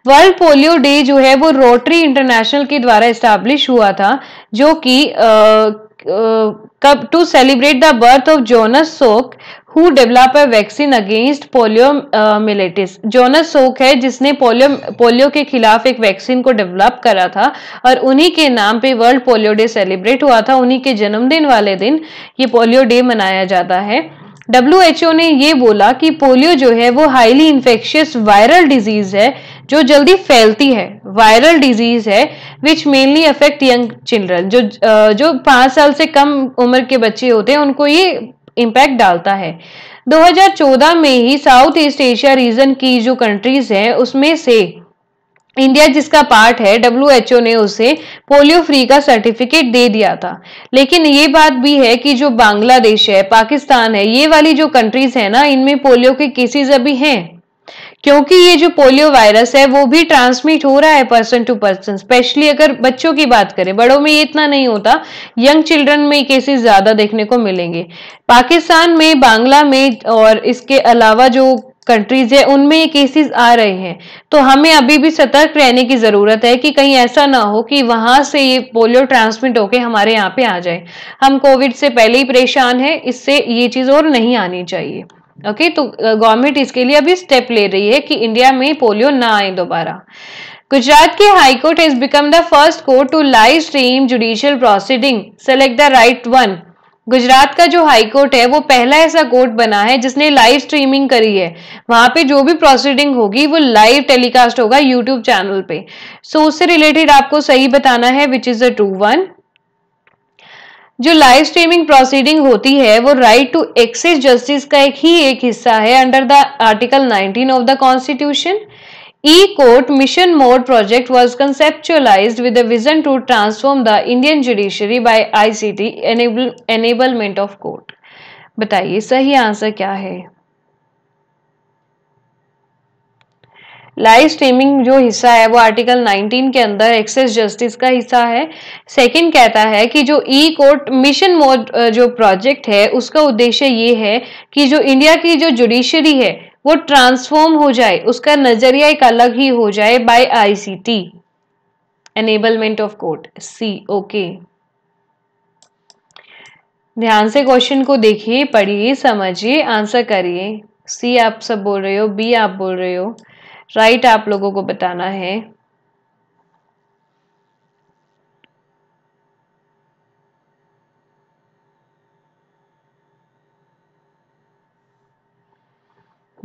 वर्ल्ड पोलियो डे जो है वो रोटरी इंटरनेशनल के द्वारा इस्टेब्लिश हुआ था जो कि कब to celebrate the birth of Jonas Salk who develop a vaccine against polio मिलेटिस जोनस सोक है जिसने पोलियो पोलियो के खिलाफ एक वैक्सीन को डेवलप करा था और उन्हीं के नाम पे वर्ल्ड पोलियो डे सेलिब्रेट हुआ था उन्हीं के जन्मदिन वाले दिन ये पोलियो डे मनाया जाता है डब्ल्यू ने ये बोला कि पोलियो जो है वो हाईली इन्फेक्शियस वायरल डिजीज है जो जल्दी फैलती है वायरल डिजीज है which mainly affect young children जो जो पाँच साल से कम उम्र के बच्चे होते हैं उनको ये इम्पैक्ट डालता है 2014 में ही साउथ ईस्ट एशिया रीजन की जो कंट्रीज हैं उसमें से इंडिया जिसका पार्ट है डब्ल्यू ने उसे पोलियो फ्री का सर्टिफिकेट दे दिया था लेकिन ये बात भी है कि जो बांग्लादेश है पाकिस्तान है ये वाली जो कंट्रीज है ना इनमें पोलियो के केसेस अभी हैं क्योंकि ये जो पोलियो वायरस है वो भी ट्रांसमिट हो रहा है पर्सन टू पर्सन स्पेशली अगर बच्चों की बात करें बड़ों में ये इतना नहीं होता यंग चिल्ड्रन में केसेस ज़्यादा देखने को मिलेंगे पाकिस्तान में बांग्ला में और इसके अलावा जो कंट्रीज है उनमें ये केसेस आ रहे हैं तो हमें अभी भी सतर्क रहने की ज़रूरत है कि कहीं ऐसा ना हो कि वहां से ये पोलियो ट्रांसमिट होके हमारे यहाँ पे आ जाए हम कोविड से पहले ही परेशान हैं इससे ये चीज़ और नहीं आनी चाहिए ओके तो गवर्नमेंट इसके लिए अभी स्टेप ले रही है कि इंडिया में पोलियो ना आए दोबारा गुजरात के high court Court become the first court to live stream judicial proceeding select the right one Gujarat का जो हाई कोर्ट है वो पहला ऐसा कोर्ट बना है जिसने लाइव स्ट्रीमिंग करी है वहां पे जो भी प्रोसीडिंग होगी वो लाइव टेलीकास्ट होगा यूट्यूब चैनल पे सो so, उससे रिलेटेड आपको सही बताना है which is a true one जो लाइव स्ट्रीमिंग प्रोसीडिंग होती है वो राइट टू एक्सेस जस्टिस का एक ही एक हिस्सा है under the article 19 of the constitution E-Court Mission Mode project was conceptualized with a vision to transform the Indian judiciary by ICT enable, enablement of court. बताइए सही आंसर क्या है live streaming जो हिस्सा है वो आर्टिकल 19 के अंदर एक्सेस जस्टिस का हिस्सा है सेकंड कहता है कि जो ई कोर्ट मिशन मोड जो प्रोजेक्ट है उसका उद्देश्य ये है कि जो इंडिया की जो जुडिशरी है वो ट्रांसफॉर्म हो जाए उसका नजरिया एक अलग ही हो जाए by ICT enablement of court C okay ध्यान से क्वेश्चन को देखिए पढ़िए समझिए आंसर करिए सी आप सब बोल रहे हो बी आप बोल रहे हो राइट right आप लोगों को बताना है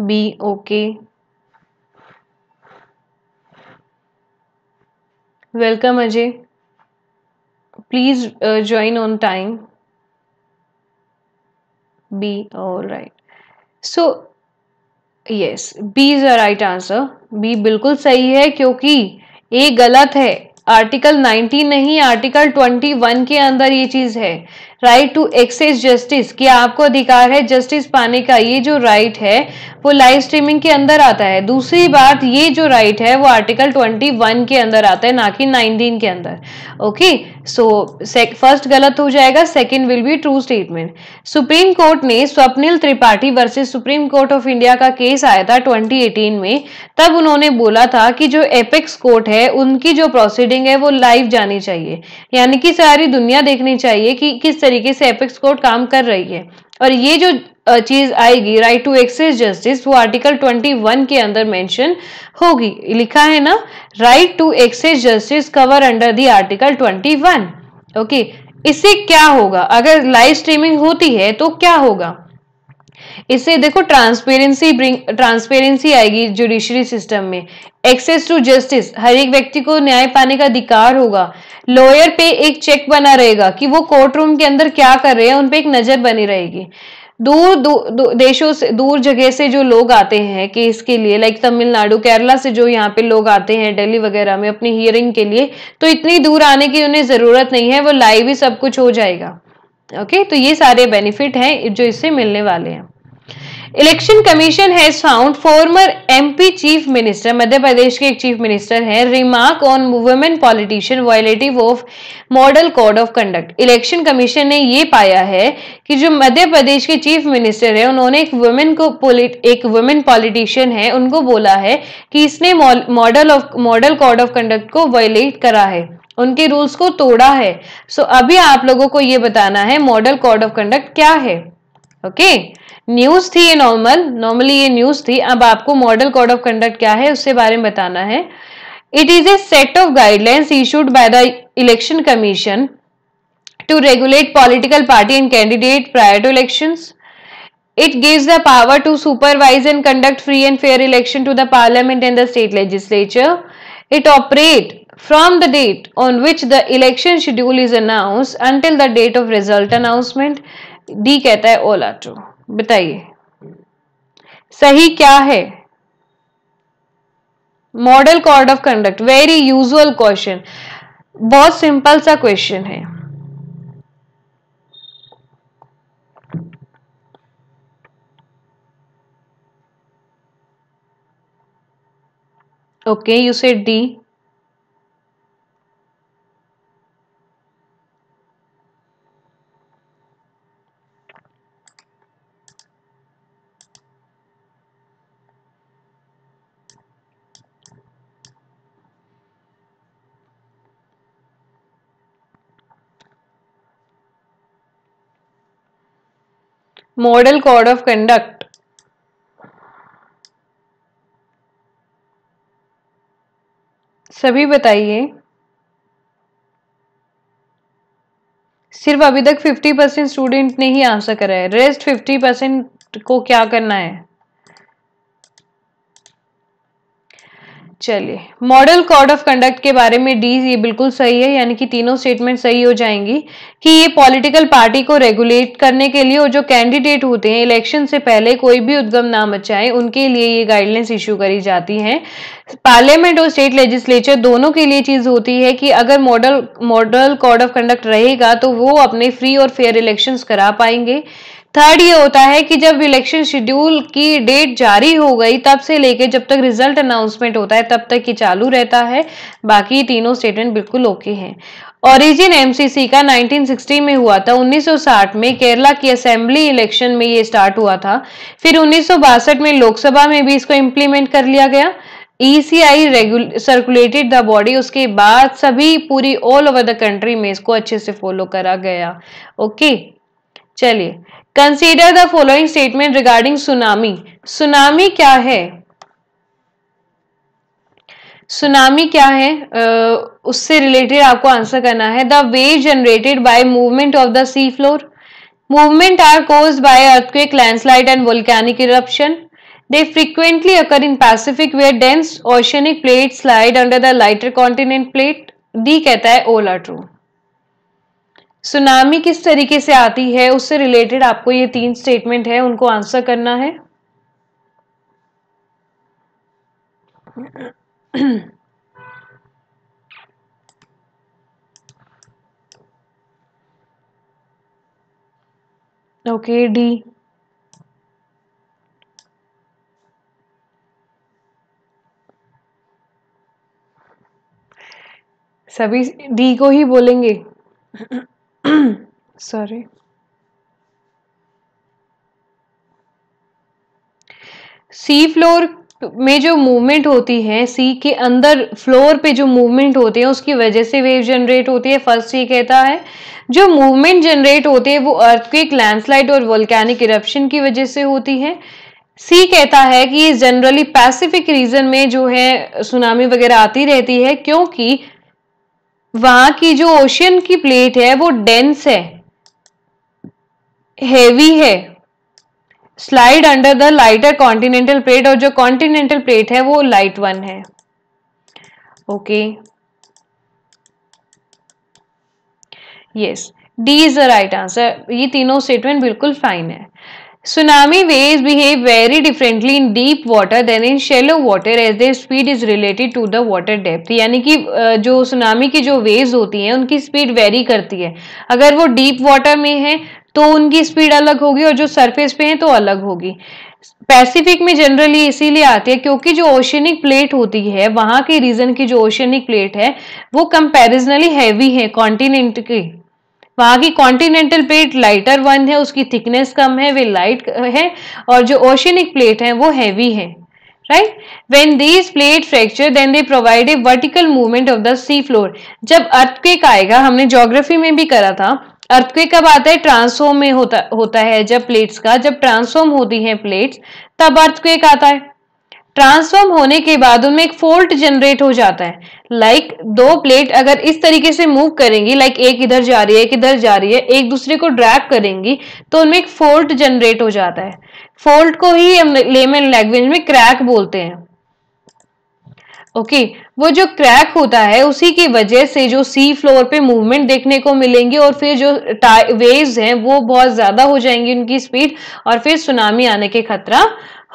B okay welcome Ajay please join on time B all right so yes B is a right answer B बिल्कुल सही है क्योंकि ए गलत है आर्टिकल 19 नहीं आर्टिकल 21 के अंदर ये चीज है राइट टू एक्सेस जस्टिस कि आपको अधिकार है जस्टिस पाने का ये जो राइट है वो लाइव स्ट्रीमिंग के अंदर आता है दूसरी बात ये जो राइट है वो आर्टिकल 21 के अंदर आता है ना कि 19 के अंदर ओके सो फर्स्ट गलत हो जाएगा second will be true statement Supreme Court ने Swapnil Tripathi versus Supreme Court of India का केस आया था 2018 में तब उन्होंने बोला था कि जो एपेक्स कोर्ट है उनकी जो प्रोसीडिंग है वो लाइव जानी चाहिए यानी कि सारी दुनिया देखनी चाहिए कि किस तरीके से एपिक्स कोर्ट काम कर रही है और ये जो चीज आएगी राइट टू एक्सेस जस्टिस वो आर्टिकल 21 के अंदर मेंशन होगी लिखा है ना right to access justice cover under the article 21 okay okay, इससे क्या होगा अगर लाइव स्ट्रीमिंग होती है तो क्या होगा इससे देखो ट्रांसपेरेंसी ब्रिंग ट्रांसपेरेंसी आएगी जुडिशरी सिस्टम में एक्सेस टू जस्टिस हर एक व्यक्ति को न्याय पाने का अधिकार होगा लॉयर पे एक चेक बना रहेगा कि वो कोर्ट रूम के अंदर क्या कर रहे हैं उन पे एक नज़र बनी रहेगी दूर, दूर देशों से दूर जगह से जो लोग आते हैं केस के लिए लाइक तमिलनाडु केरला से जो यहाँ पे लोग आते हैं दिल्ली वगैरह में अपनी हियरिंग के लिए तो इतनी दूर आने की उन्हें ज़रूरत नहीं है वो लाइव ही सब कुछ हो जाएगा ओके तो ये सारे बेनिफिट हैं जो इससे मिलने वाले हैं election commission has found former MP chief minister Madhya Pradesh के एक चीफ मिनिस्टर हैं remark on women politician violative of model code of conduct election commission ने ये पाया है कि जो मध्य प्रदेश के चीफ मिनिस्टर है उन्होंने एक वुमेन को एक वुमेन पॉलिटिशियन है उनको बोला है कि इसने model of model code of conduct को वायलेट करा है उनके रूल्स को तोड़ा है सो so, अभी आप लोगों को ये बताना है मॉडल कोड ऑफ कंडक्ट क्या है ओके okay? न्यूज थी ये नॉर्मल नॉर्मली ये न्यूज थी अब आपको मॉडल कोड ऑफ कंडक्ट क्या है उसके बारे में बताना है it is a set of guidelines issued by the election commission to regulate political party and candidate prior to election it gives the power to supervise and conduct free and fair election to the parliament and the state legislature it operate from the date on which the election schedule is announce until the date of result announcement D कहता है ओला to बताइए सही क्या है model code of conduct very usual question बहुत simple सा question है okay you said D model code of conduct सभी बताइए सिर्फ अभी तक 50 परसेंट स्टूडेंट ने ही आंसर करा है रेस्ट 50 परसेंट को क्या करना है चलिए मॉडल कोड ऑफ कंडक्ट के बारे में डी ये बिल्कुल सही है यानी कि तीनों स्टेटमेंट सही हो जाएंगी कि ये पॉलिटिकल पार्टी को रेगुलेट करने के लिए और जो कैंडिडेट होते हैं इलेक्शन से पहले कोई भी उद्गम ना मचाए उनके लिए ये गाइडलाइंस इश्यू करी जाती हैं पार्लियामेंट और स्टेट लेजिस्लेचर दोनों के लिए चीज़ होती है कि अगर model model code of conduct रहेगा तो वो अपने फ्री और फेयर इलेक्शन करा पाएंगे थर्ड ये होता है कि जब इलेक्शन शेड्यूल की डेट जारी हो गई तब से लेके जब तक रिजल्ट अनाउंसमेंट होता है तब तक ये चालू रहता है बाकी तीनों स्टेटमेंट बिल्कुल ओके हैं ओरिजिन एमसीसी का 1960 में हुआ था 1960 में केरला की असेंबली इलेक्शन में ये स्टार्ट हुआ था फिर उन्नीस में लोकसभा में भी इसको इम्प्लीमेंट कर लिया गया ईसीआई सर्कुलेटेड द बॉडी उसके बाद सभी पूरी ऑल ओवर द कंट्री में इसको अच्छे से फॉलो करा गया ओके चलिए consider the following statement regarding tsunami tsunami क्या है सुनामी क्या है uh, उससे रिलेटेड आपको आंसर करना है the wave generated by movement of the sea floor movement are cause by earthquake landslide and volcanic eruption they frequently occur in Pacific where dense oceanic plate slide under the lighter continent plate D कहता है all true tsunami किस तरीके से आती है उससे related आपको ये तीन स्टेटमेंट है उनको आंसर करना है ओके डी सभी डी को ही बोलेंगे सॉरी सी फ्लोर में जो मूवमेंट होती है सी के अंदर फ्लोर पे जो मूवमेंट होते हैं उसकी वजह से वेव जनरेट होती है फर्स्ट ये कहता है जो मूवमेंट जनरेट होते हैं वो अर्थक्वेक लैंडस्लाइड और वोल्कैनिक इरप्शन की वजह से होती है सी कहता है कि जनरली पैसिफिक रीजन में जो है सुनामी वगैरह आती रहती है क्योंकि वहां की जो ओशियन की प्लेट है वो डेंस है हेवी है slide under the lighter continental plate और जो कॉन्टिनेंटल प्लेट है वो लाइट वन है okay yes D is the right answer ये तीनों स्टेटमेंट बिल्कुल फाइन है Tsunami waves behave very differently in deep water than in shallow water as their speed is related to the water depth. यानी कि जो tsunami की जो waves होती हैं उनकी स्पीड वेरी करती है अगर वो डीप water में है तो उनकी स्पीड अलग होगी और जो surface पे है तो अलग होगी पैसिफिक में जनरली इसीलिए आती है क्योंकि जो ओशनिक प्लेट होती है वहां के रीजन की जो ओशनिक प्लेट है वो कंपेरिजनली हैवी है कॉन्टिनेंट की बाकी की कॉन्टिनेंटल प्लेट लाइटर वन है उसकी थिकनेस कम है वे लाइट है और जो ओशनिक प्लेट है वो हैवी है right when these plate fracture then they provide a vertical movement of the sea floor जब अर्थक्वेक आएगा हमने जोग्राफी में भी करा था अर्थक्वेक कब आता है ट्रांसफॉर्म में होता होता है जब प्लेट्स का जब ट्रांसफॉर्म होती है प्लेट्स तब अर्थक्वेक आता है ट्रांसफॉर्म होने के बाद उनमें एक फोल्ट जनरेट हो जाता है लाइक like, दो प्लेट अगर इस तरीके से मूव करेंगी लाइक like एक इधर जा रही है एक इधर जा रही है एक दूसरे को ड्रैग करेंगी तो उनमें एक फोल्ट जनरेट हो जाता है फोल्ट को ही हम लेमन लैंग्वेज में क्रैक बोलते हैं ओके okay, वो जो क्रैक होता है उसी की वजह से जो सी फ्लोर पे मूवमेंट देखने को मिलेंगे और फिर जो वेव्स हैं वो बहुत ज़्यादा हो जाएंगी उनकी स्पीड और फिर सुनामी आने के खतरा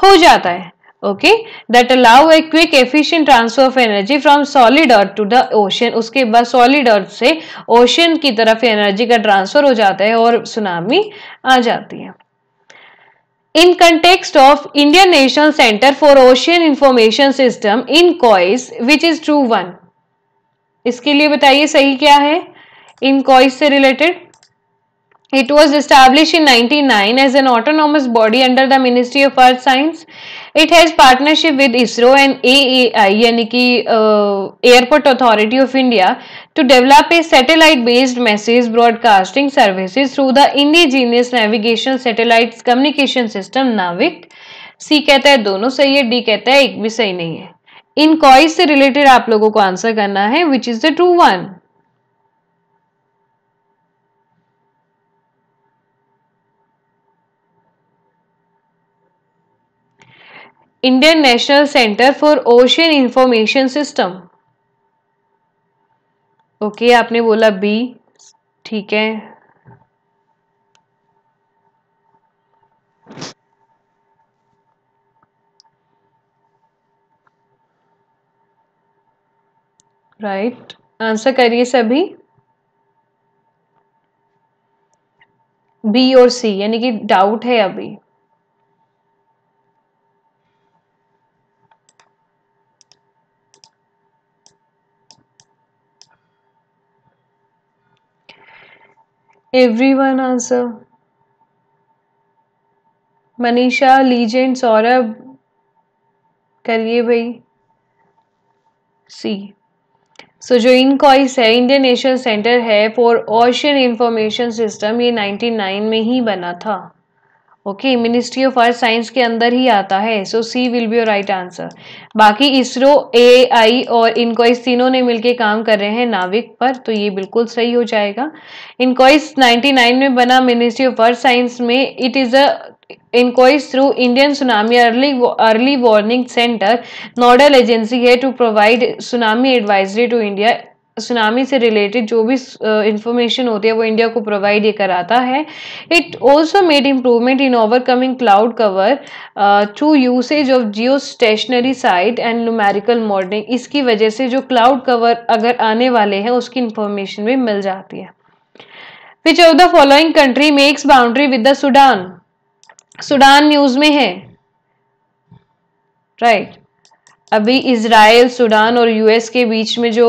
हो जाता है okay that allow a quick efficient transfer of energy from solid earth to the ocean उसके बाद सॉलिड अर्थ से ओशन की तरफ एनर्जी का ट्रांसफर हो जाता है और सुनामी आ जाती है in context of Indian National Centre for Ocean Information System INCOIS which is true one इसके लिए बताइए सही क्या है इन कॉइस से related It was established in 1999 as an autonomous body under the Ministry of Earth Science. It has partnership with ISRO and AAI, यानी कि Airport Authority of India, to develop a satellite-based message broadcasting services through the indigenous navigation satellites communication system NAVIC. c कहता है दोनों सही है d कहता है एक भी सही नहीं है इन कॉइस से रिलेटेड आप लोगों को आंसर करना है which is the true one Indian National Centre for Ocean Information System okay आपने बोला बी ठीक है राइट आंसर करिए सभी बी और सी यानी कि डाउट है अभी every one answer Manisha legend Saurabh करिए भाई सी सो जो कॉइस है इंडियन नेशनल सेंटर है फॉर ऑशियन इंफॉर्मेशन सिस्टम ये 99 में ही बना था okay Ministry of Earth Science के अंदर ही आता है so C will be your right answer बाकी इसरो ए आई और इनकॉइस तीनों ने मिलकर काम कर रहे हैं नाविक पर तो ये बिल्कुल सही हो जाएगा इनकॉइस 99 में बना मिनिस्ट्री ऑफ अर्थ साइंस में it is a INCOIS through Indian tsunami early early warning centre nodal agency है to provide tsunami advisory to India tsunami से रिलेटेड जो भी इंफॉर्मेशन होती है वो इंडिया को प्रोवाइड ये कराता है it also made improvement in overcoming cloud cover through usage of geostationary site and numerical modelling इसकी वजह से जो क्लाउड कवर अगर आने वाले हैं उसकी इंफॉर्मेशन भी मिल जाती है which of the following country makes boundary with the Sudan Sudan news में है राइट right. अभी इसराइल सूडान और यूएस के बीच में जो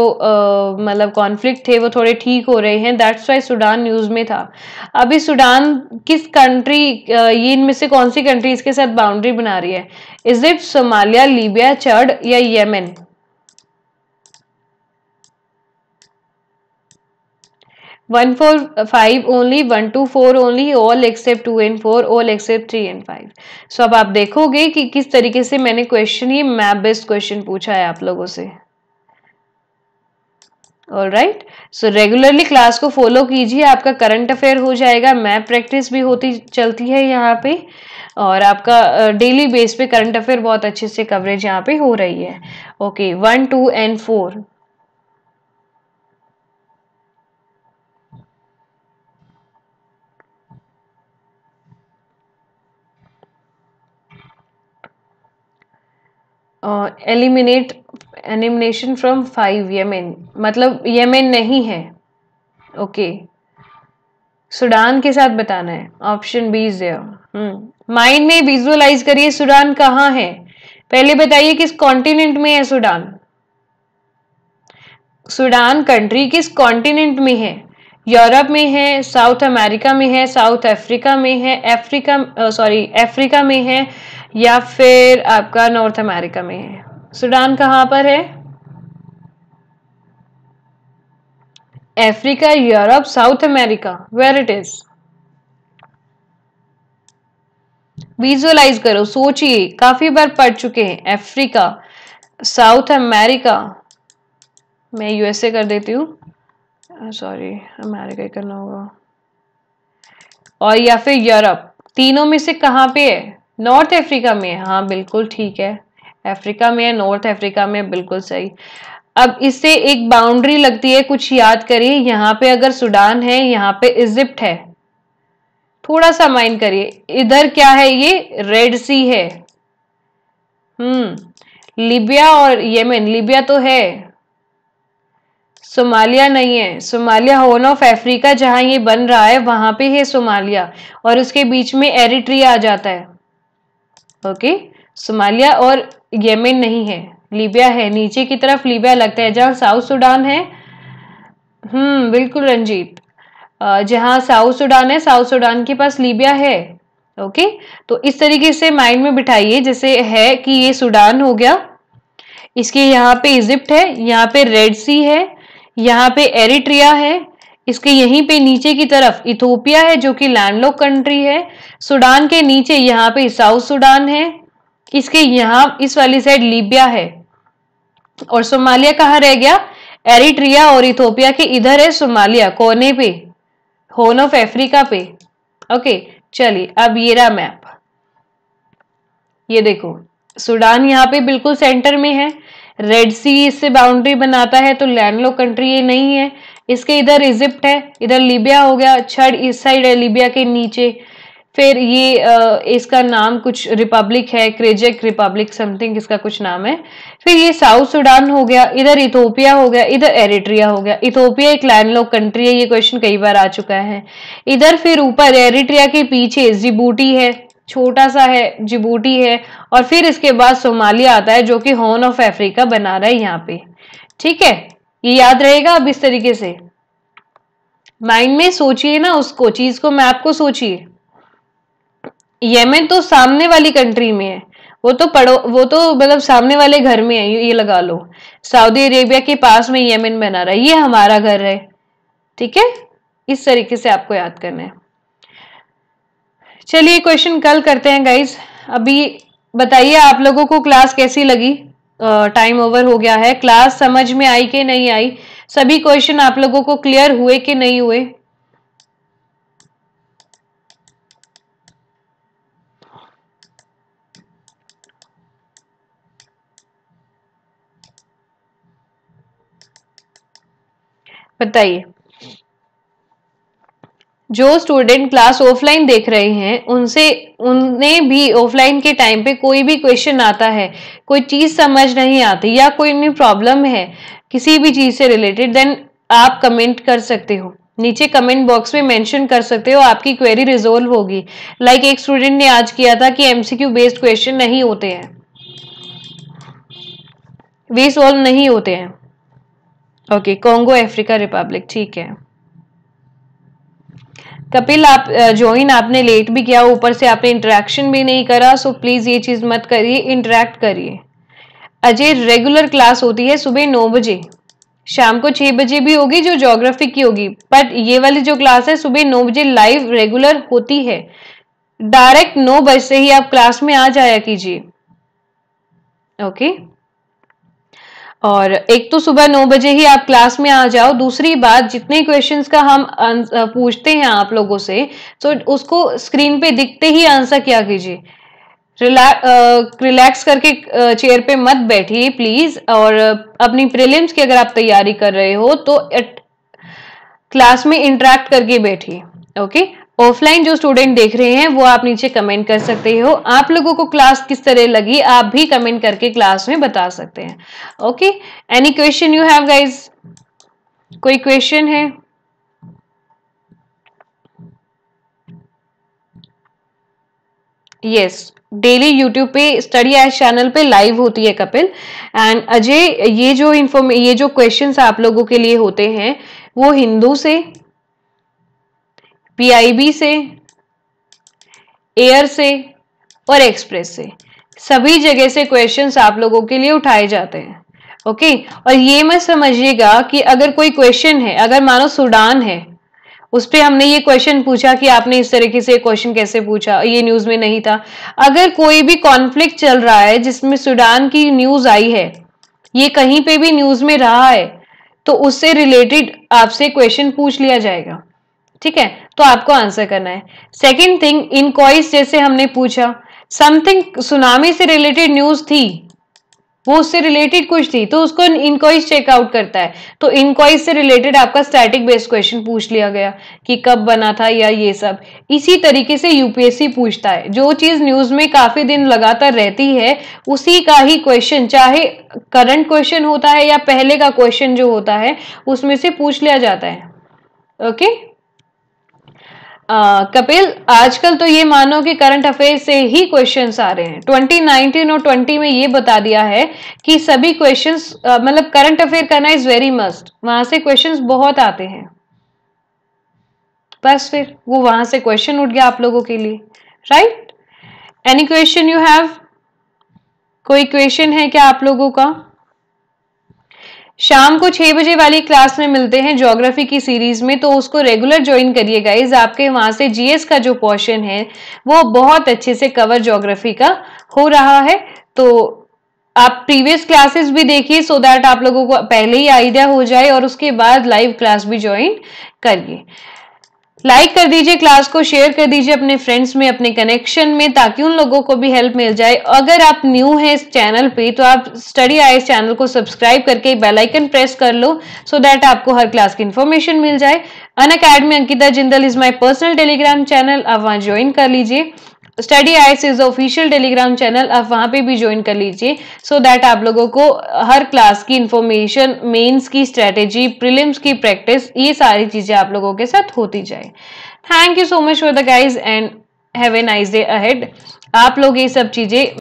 मतलब कॉन्फ्लिक्ट थे वो थोड़े ठीक हो रहे हैं दैट्स वाई सूडान न्यूज़ में था अभी सूडान किस कंट्री ये इनमें से कौन सी कंट्रीज़ के साथ बाउंड्री बना रही है इजिप्ट सोमालिया लीबिया चर्ड या Yemen one four five only one two four only all except two and four all except three and five so अब आप देखोगे कि किस तरीके से मैंने क्वेश्चन ये मैप बेस्ड क्वेश्चन पूछा है आप लोगों से all right so regularly class को फॉलो कीजिए आपका करंट अफेयर हो जाएगा मैप प्रैक्टिस भी होती चलती है यहाँ पे और आपका डेली बेस पे करंट अफेयर बहुत अच्छे से कवरेज यहाँ पे हो रही है okay one two and four eliminate elimination from five Yemen मतलब यमेन नहीं है ओके okay. सुडान के साथ बताना है ऑप्शन बी इज माइंड में विजुअलाइज करिए सुडान कहाँ है पहले बताइए किस कॉन्टिनेंट में है सुडान सुडान कंट्री किस कॉन्टिनेंट में है यूरोप में है साउथ अमेरिका में है साउथ अफ्रीका में है अफ्रीका सॉरी अफ्रीका में है या फिर आपका नॉर्थ अमेरिका में है सूडान कहाँ पर है Africa Europe South America where it is visualise करो सोचिए काफी बार पढ़ चुके हैं अफ्रीका साउथ अमेरिका मैं यूएसए कर देती हूँ सॉरी ah, अमेरिका ही करना होगा और या फिर यूरोप तीनों में से कहाँ पे है नॉर्थ अफ्रीका में हाँ बिल्कुल ठीक है अफ्रीका में है नॉर्थ अफ्रीका में बिल्कुल सही अब इससे एक बाउंड्री लगती है कुछ याद करिए यहाँ पे अगर सूडान है यहाँ पे इजिप्ट है थोड़ा सा माइंड करिए इधर क्या है ये रेड सी है हम्म लिबिया और येमेन लिबिया तो है सोमालिया नहीं है सोमालिया होर्न ऑफ अफ्रीका जहाँ ये बन रहा है वहां पे है सोमालिया और उसके बीच में एरिट्रिया आ जाता है ओके सोमालिया और येमेन नहीं है लीबिया है नीचे की तरफ लीबिया लगता है जहाँ साउथ सूडान है हम्म बिल्कुल रंजीत जहाँ साउथ सूडान है साउथ सूडान के पास लीबिया है ओके तो इस तरीके से माइंड में बिठाइए जैसे है कि ये सूडान हो गया इसके यहाँ पे इजिप्ट है यहाँ पे रेड सी है यहाँ पे एरिट्रिया है इसके यहीं पे नीचे की तरफ इथोपिया है जो कि लैंडलॉक कंट्री है सूडान के नीचे यहाँ पे साउथ सूडान है इसके यहाँ इस वाली साइड लीबिया है और सोमालिया कहाँ रह गया एरिट्रिया और इथोपिया के इधर है सोमालिया कोने पे होन ऑफ अफ्रीका पे ओके चलिए अब ये रहा मैप ये देखो सूडान यहाँ पे बिल्कुल सेंटर में है रेड सी इससे बाउंड्री बनाता है तो लैंडलॉक कंट्री ये नहीं है इसके इधर इजिप्ट है इधर लीबिया हो गया छड इस साइड है लीबिया के नीचे फिर ये आ, इसका नाम कुछ रिपब्लिक है क्रेजेक रिपब्लिक समथिंग इसका कुछ नाम है फिर ये साउथ सूडान हो गया इधर इथोपिया हो गया इधर एरिट्रिया हो गया इथोपिया एक लैंडलॉक कंट्री है ये क्वेश्चन कई बार आ चुका है इधर फिर ऊपर एरिट्रिया के पीछे जिबूटी है छोटा सा है जिबूटी है और फिर इसके बाद सोमालिया आता है जो कि हॉर्न ऑफ अफ्रीका बना रहा है यहाँ पे ठीक है ये याद रहेगा अब इस तरीके से माइंड में सोचिए ना उसको चीज को मैं आपको सोचिए यमन तो सामने वाली कंट्री में है वो तो पड़ो वो तो मतलब सामने वाले घर में है ये लगा लो सऊदी अरेबिया के पास में यमन बना रहा है ये हमारा घर है ठीक है इस तरीके से आपको याद करना है चलिए क्वेश्चन कल करते हैं गाइज अभी बताइए आप लोगों को क्लास कैसी लगी टाइम ओवर हो गया है क्लास समझ में आई कि नहीं आई सभी क्वेश्चन आप लोगों को क्लियर हुए कि नहीं हुए बताइए जो स्टूडेंट क्लास ऑफलाइन देख रहे हैं उनसे उन्हें भी ऑफलाइन के टाइम पे कोई भी क्वेश्चन आता है कोई चीज़ समझ नहीं आती या कोई भी प्रॉब्लम है किसी भी चीज़ से रिलेटेड देन आप कमेंट कर सकते हो नीचे कमेंट बॉक्स में मेंशन कर सकते हो आपकी क्वेरी रिजोल्व होगी लाइक like एक स्टूडेंट ने आज किया था कि एमसीक्यू बेस्ड क्वेश्चन नहीं होते हैं वे सॉल्व नहीं होते हैं ओके कॉन्गो अफ्रीका रिपब्लिक ठीक है कपिल आप ज्वाइन आपने लेट भी किया ऊपर से आपने इंटरेक्शन भी नहीं करा सो प्लीज़ ये चीज़ मत करिए इंटरेक्ट करिए अजय रेगुलर क्लास होती है सुबह नौ बजे शाम को छः बजे भी होगी जो जोग्राफी की होगी बट ये वाली जो क्लास है सुबह नौ बजे लाइव रेगुलर होती है डायरेक्ट नौ बजे से ही आप क्लास में आ जाया कीजिए ओके okay? और एक तो सुबह नौ बजे ही आप क्लास में आ जाओ दूसरी बात जितने क्वेश्चंस का हम पूछते हैं आप लोगों से तो उसको स्क्रीन पे दिखते ही आंसर क्या कीजिए रिला रिलैक्स करके चेयर पे मत बैठिए प्लीज़ और अपनी प्रीलिम्स की अगर आप तैयारी कर रहे हो तो क्लास में इंटरेक्ट करके बैठिए ओके ऑफलाइन जो स्टूडेंट देख रहे हैं वो आप नीचे कमेंट कर सकते हो आप लोगों को क्लास किस तरह लगी आप भी कमेंट करके क्लास में बता सकते हैं okay any question you have guys कोई क्वेश्चन है यस डेली यूट्यूब पे स्टडी एज चैनल पे लाइव होती है कपिल एंड अजय ये जो इन्फॉर्मे ये जो क्वेश्चंस आप लोगों के लिए होते हैं वो हिंदू से पीआईबी से एयर से और एक्सप्रेस से सभी जगह से क्वेश्चंस आप लोगों के लिए उठाए जाते हैं ओके और ये मत समझिएगा कि अगर कोई क्वेश्चन है अगर मानो सूडान है उस पर हमने ये क्वेश्चन पूछा कि आपने इस तरीके से क्वेश्चन कैसे पूछा ये न्यूज़ में नहीं था अगर कोई भी कॉन्फ्लिक्ट चल रहा है जिसमें सूडान की न्यूज़ आई है ये कहीं पे भी न्यूज़ में रहा है तो उससे रिलेटेड आपसे क्वेश्चन पूछ लिया जाएगा ठीक है तो आपको आंसर करना है सेकेंड थिंग इनकॉइस जैसे हमने पूछा समथिंग सुनामी से रिलेटेड न्यूज थी वो उससे रिलेटेड कुछ थी तो उसको इनकॉइस चेकआउट करता है तो इनकॉइस से रिलेटेड आपका स्टैटिक बेस्ड क्वेश्चन पूछ लिया गया कि कब बना था या ये सब इसी तरीके से यूपीएससी पूछता है जो चीज़ न्यूज़ में काफ़ी दिन लगातार रहती है उसी का ही क्वेश्चन चाहे करंट क्वेश्चन होता है या पहले का क्वेश्चन जो होता है उसमें से पूछ लिया जाता है ओके okay? कपिल आजकल तो ये मानो कि करंट अफेयर से ही क्वेश्चंस आ रहे हैं 2019 और 20 में ये बता दिया है कि सभी क्वेश्चंस मतलब करंट अफेयर करना इज वेरी मस्ट वहां से क्वेश्चंस बहुत आते हैं बस फिर वो वहां से क्वेश्चन उठ गया आप लोगों के लिए right any question you have कोई क्वेश्चन है क्या आप लोगों का शाम को छह बजे वाली क्लास में मिलते हैं ज्योग्राफी की सीरीज में तो उसको रेगुलर ज्वाइन करिए गाइज आपके वहां से जीएस का जो पोर्शन है वो बहुत अच्छे से कवर ज्योग्राफी का हो रहा है तो आप प्रीवियस क्लासेस भी देखिए सो दैट आप लोगों को पहले ही आइडिया हो जाए और उसके बाद लाइव क्लास भी ज्वाइन करिए लाइक कर दीजिए क्लास को शेयर कर दीजिए अपने फ्रेंड्स में अपने कनेक्शन में ताकि उन लोगों को भी हेल्प मिल जाए अगर आप न्यू हैं इस चैनल पे तो आप स्टडी आई चैनल को सब्सक्राइब करके बेल आइकन प्रेस कर लो सो so दैट आपको हर क्लास की इन्फॉर्मेशन मिल जाए Unacademy Ankita Jindal is my personal Telegram channel आप वहाँ ज्वाइन कर लीजिए स्टडी आइस इज ऑफिशियल टेलीग्राम चैनल आप वहाँ पे भी ज्वाइन कर लीजिए सो दैट आप लोगों को हर क्लास की इन्फॉर्मेशन मेंस की स्ट्रेटेजी प्रिलिम्स की प्रैक्टिस ये सारी चीज़ें आप लोगों के साथ होती जाए thank you so much for the guys and have a nice day ahead आप लोग ये सब चीज़ें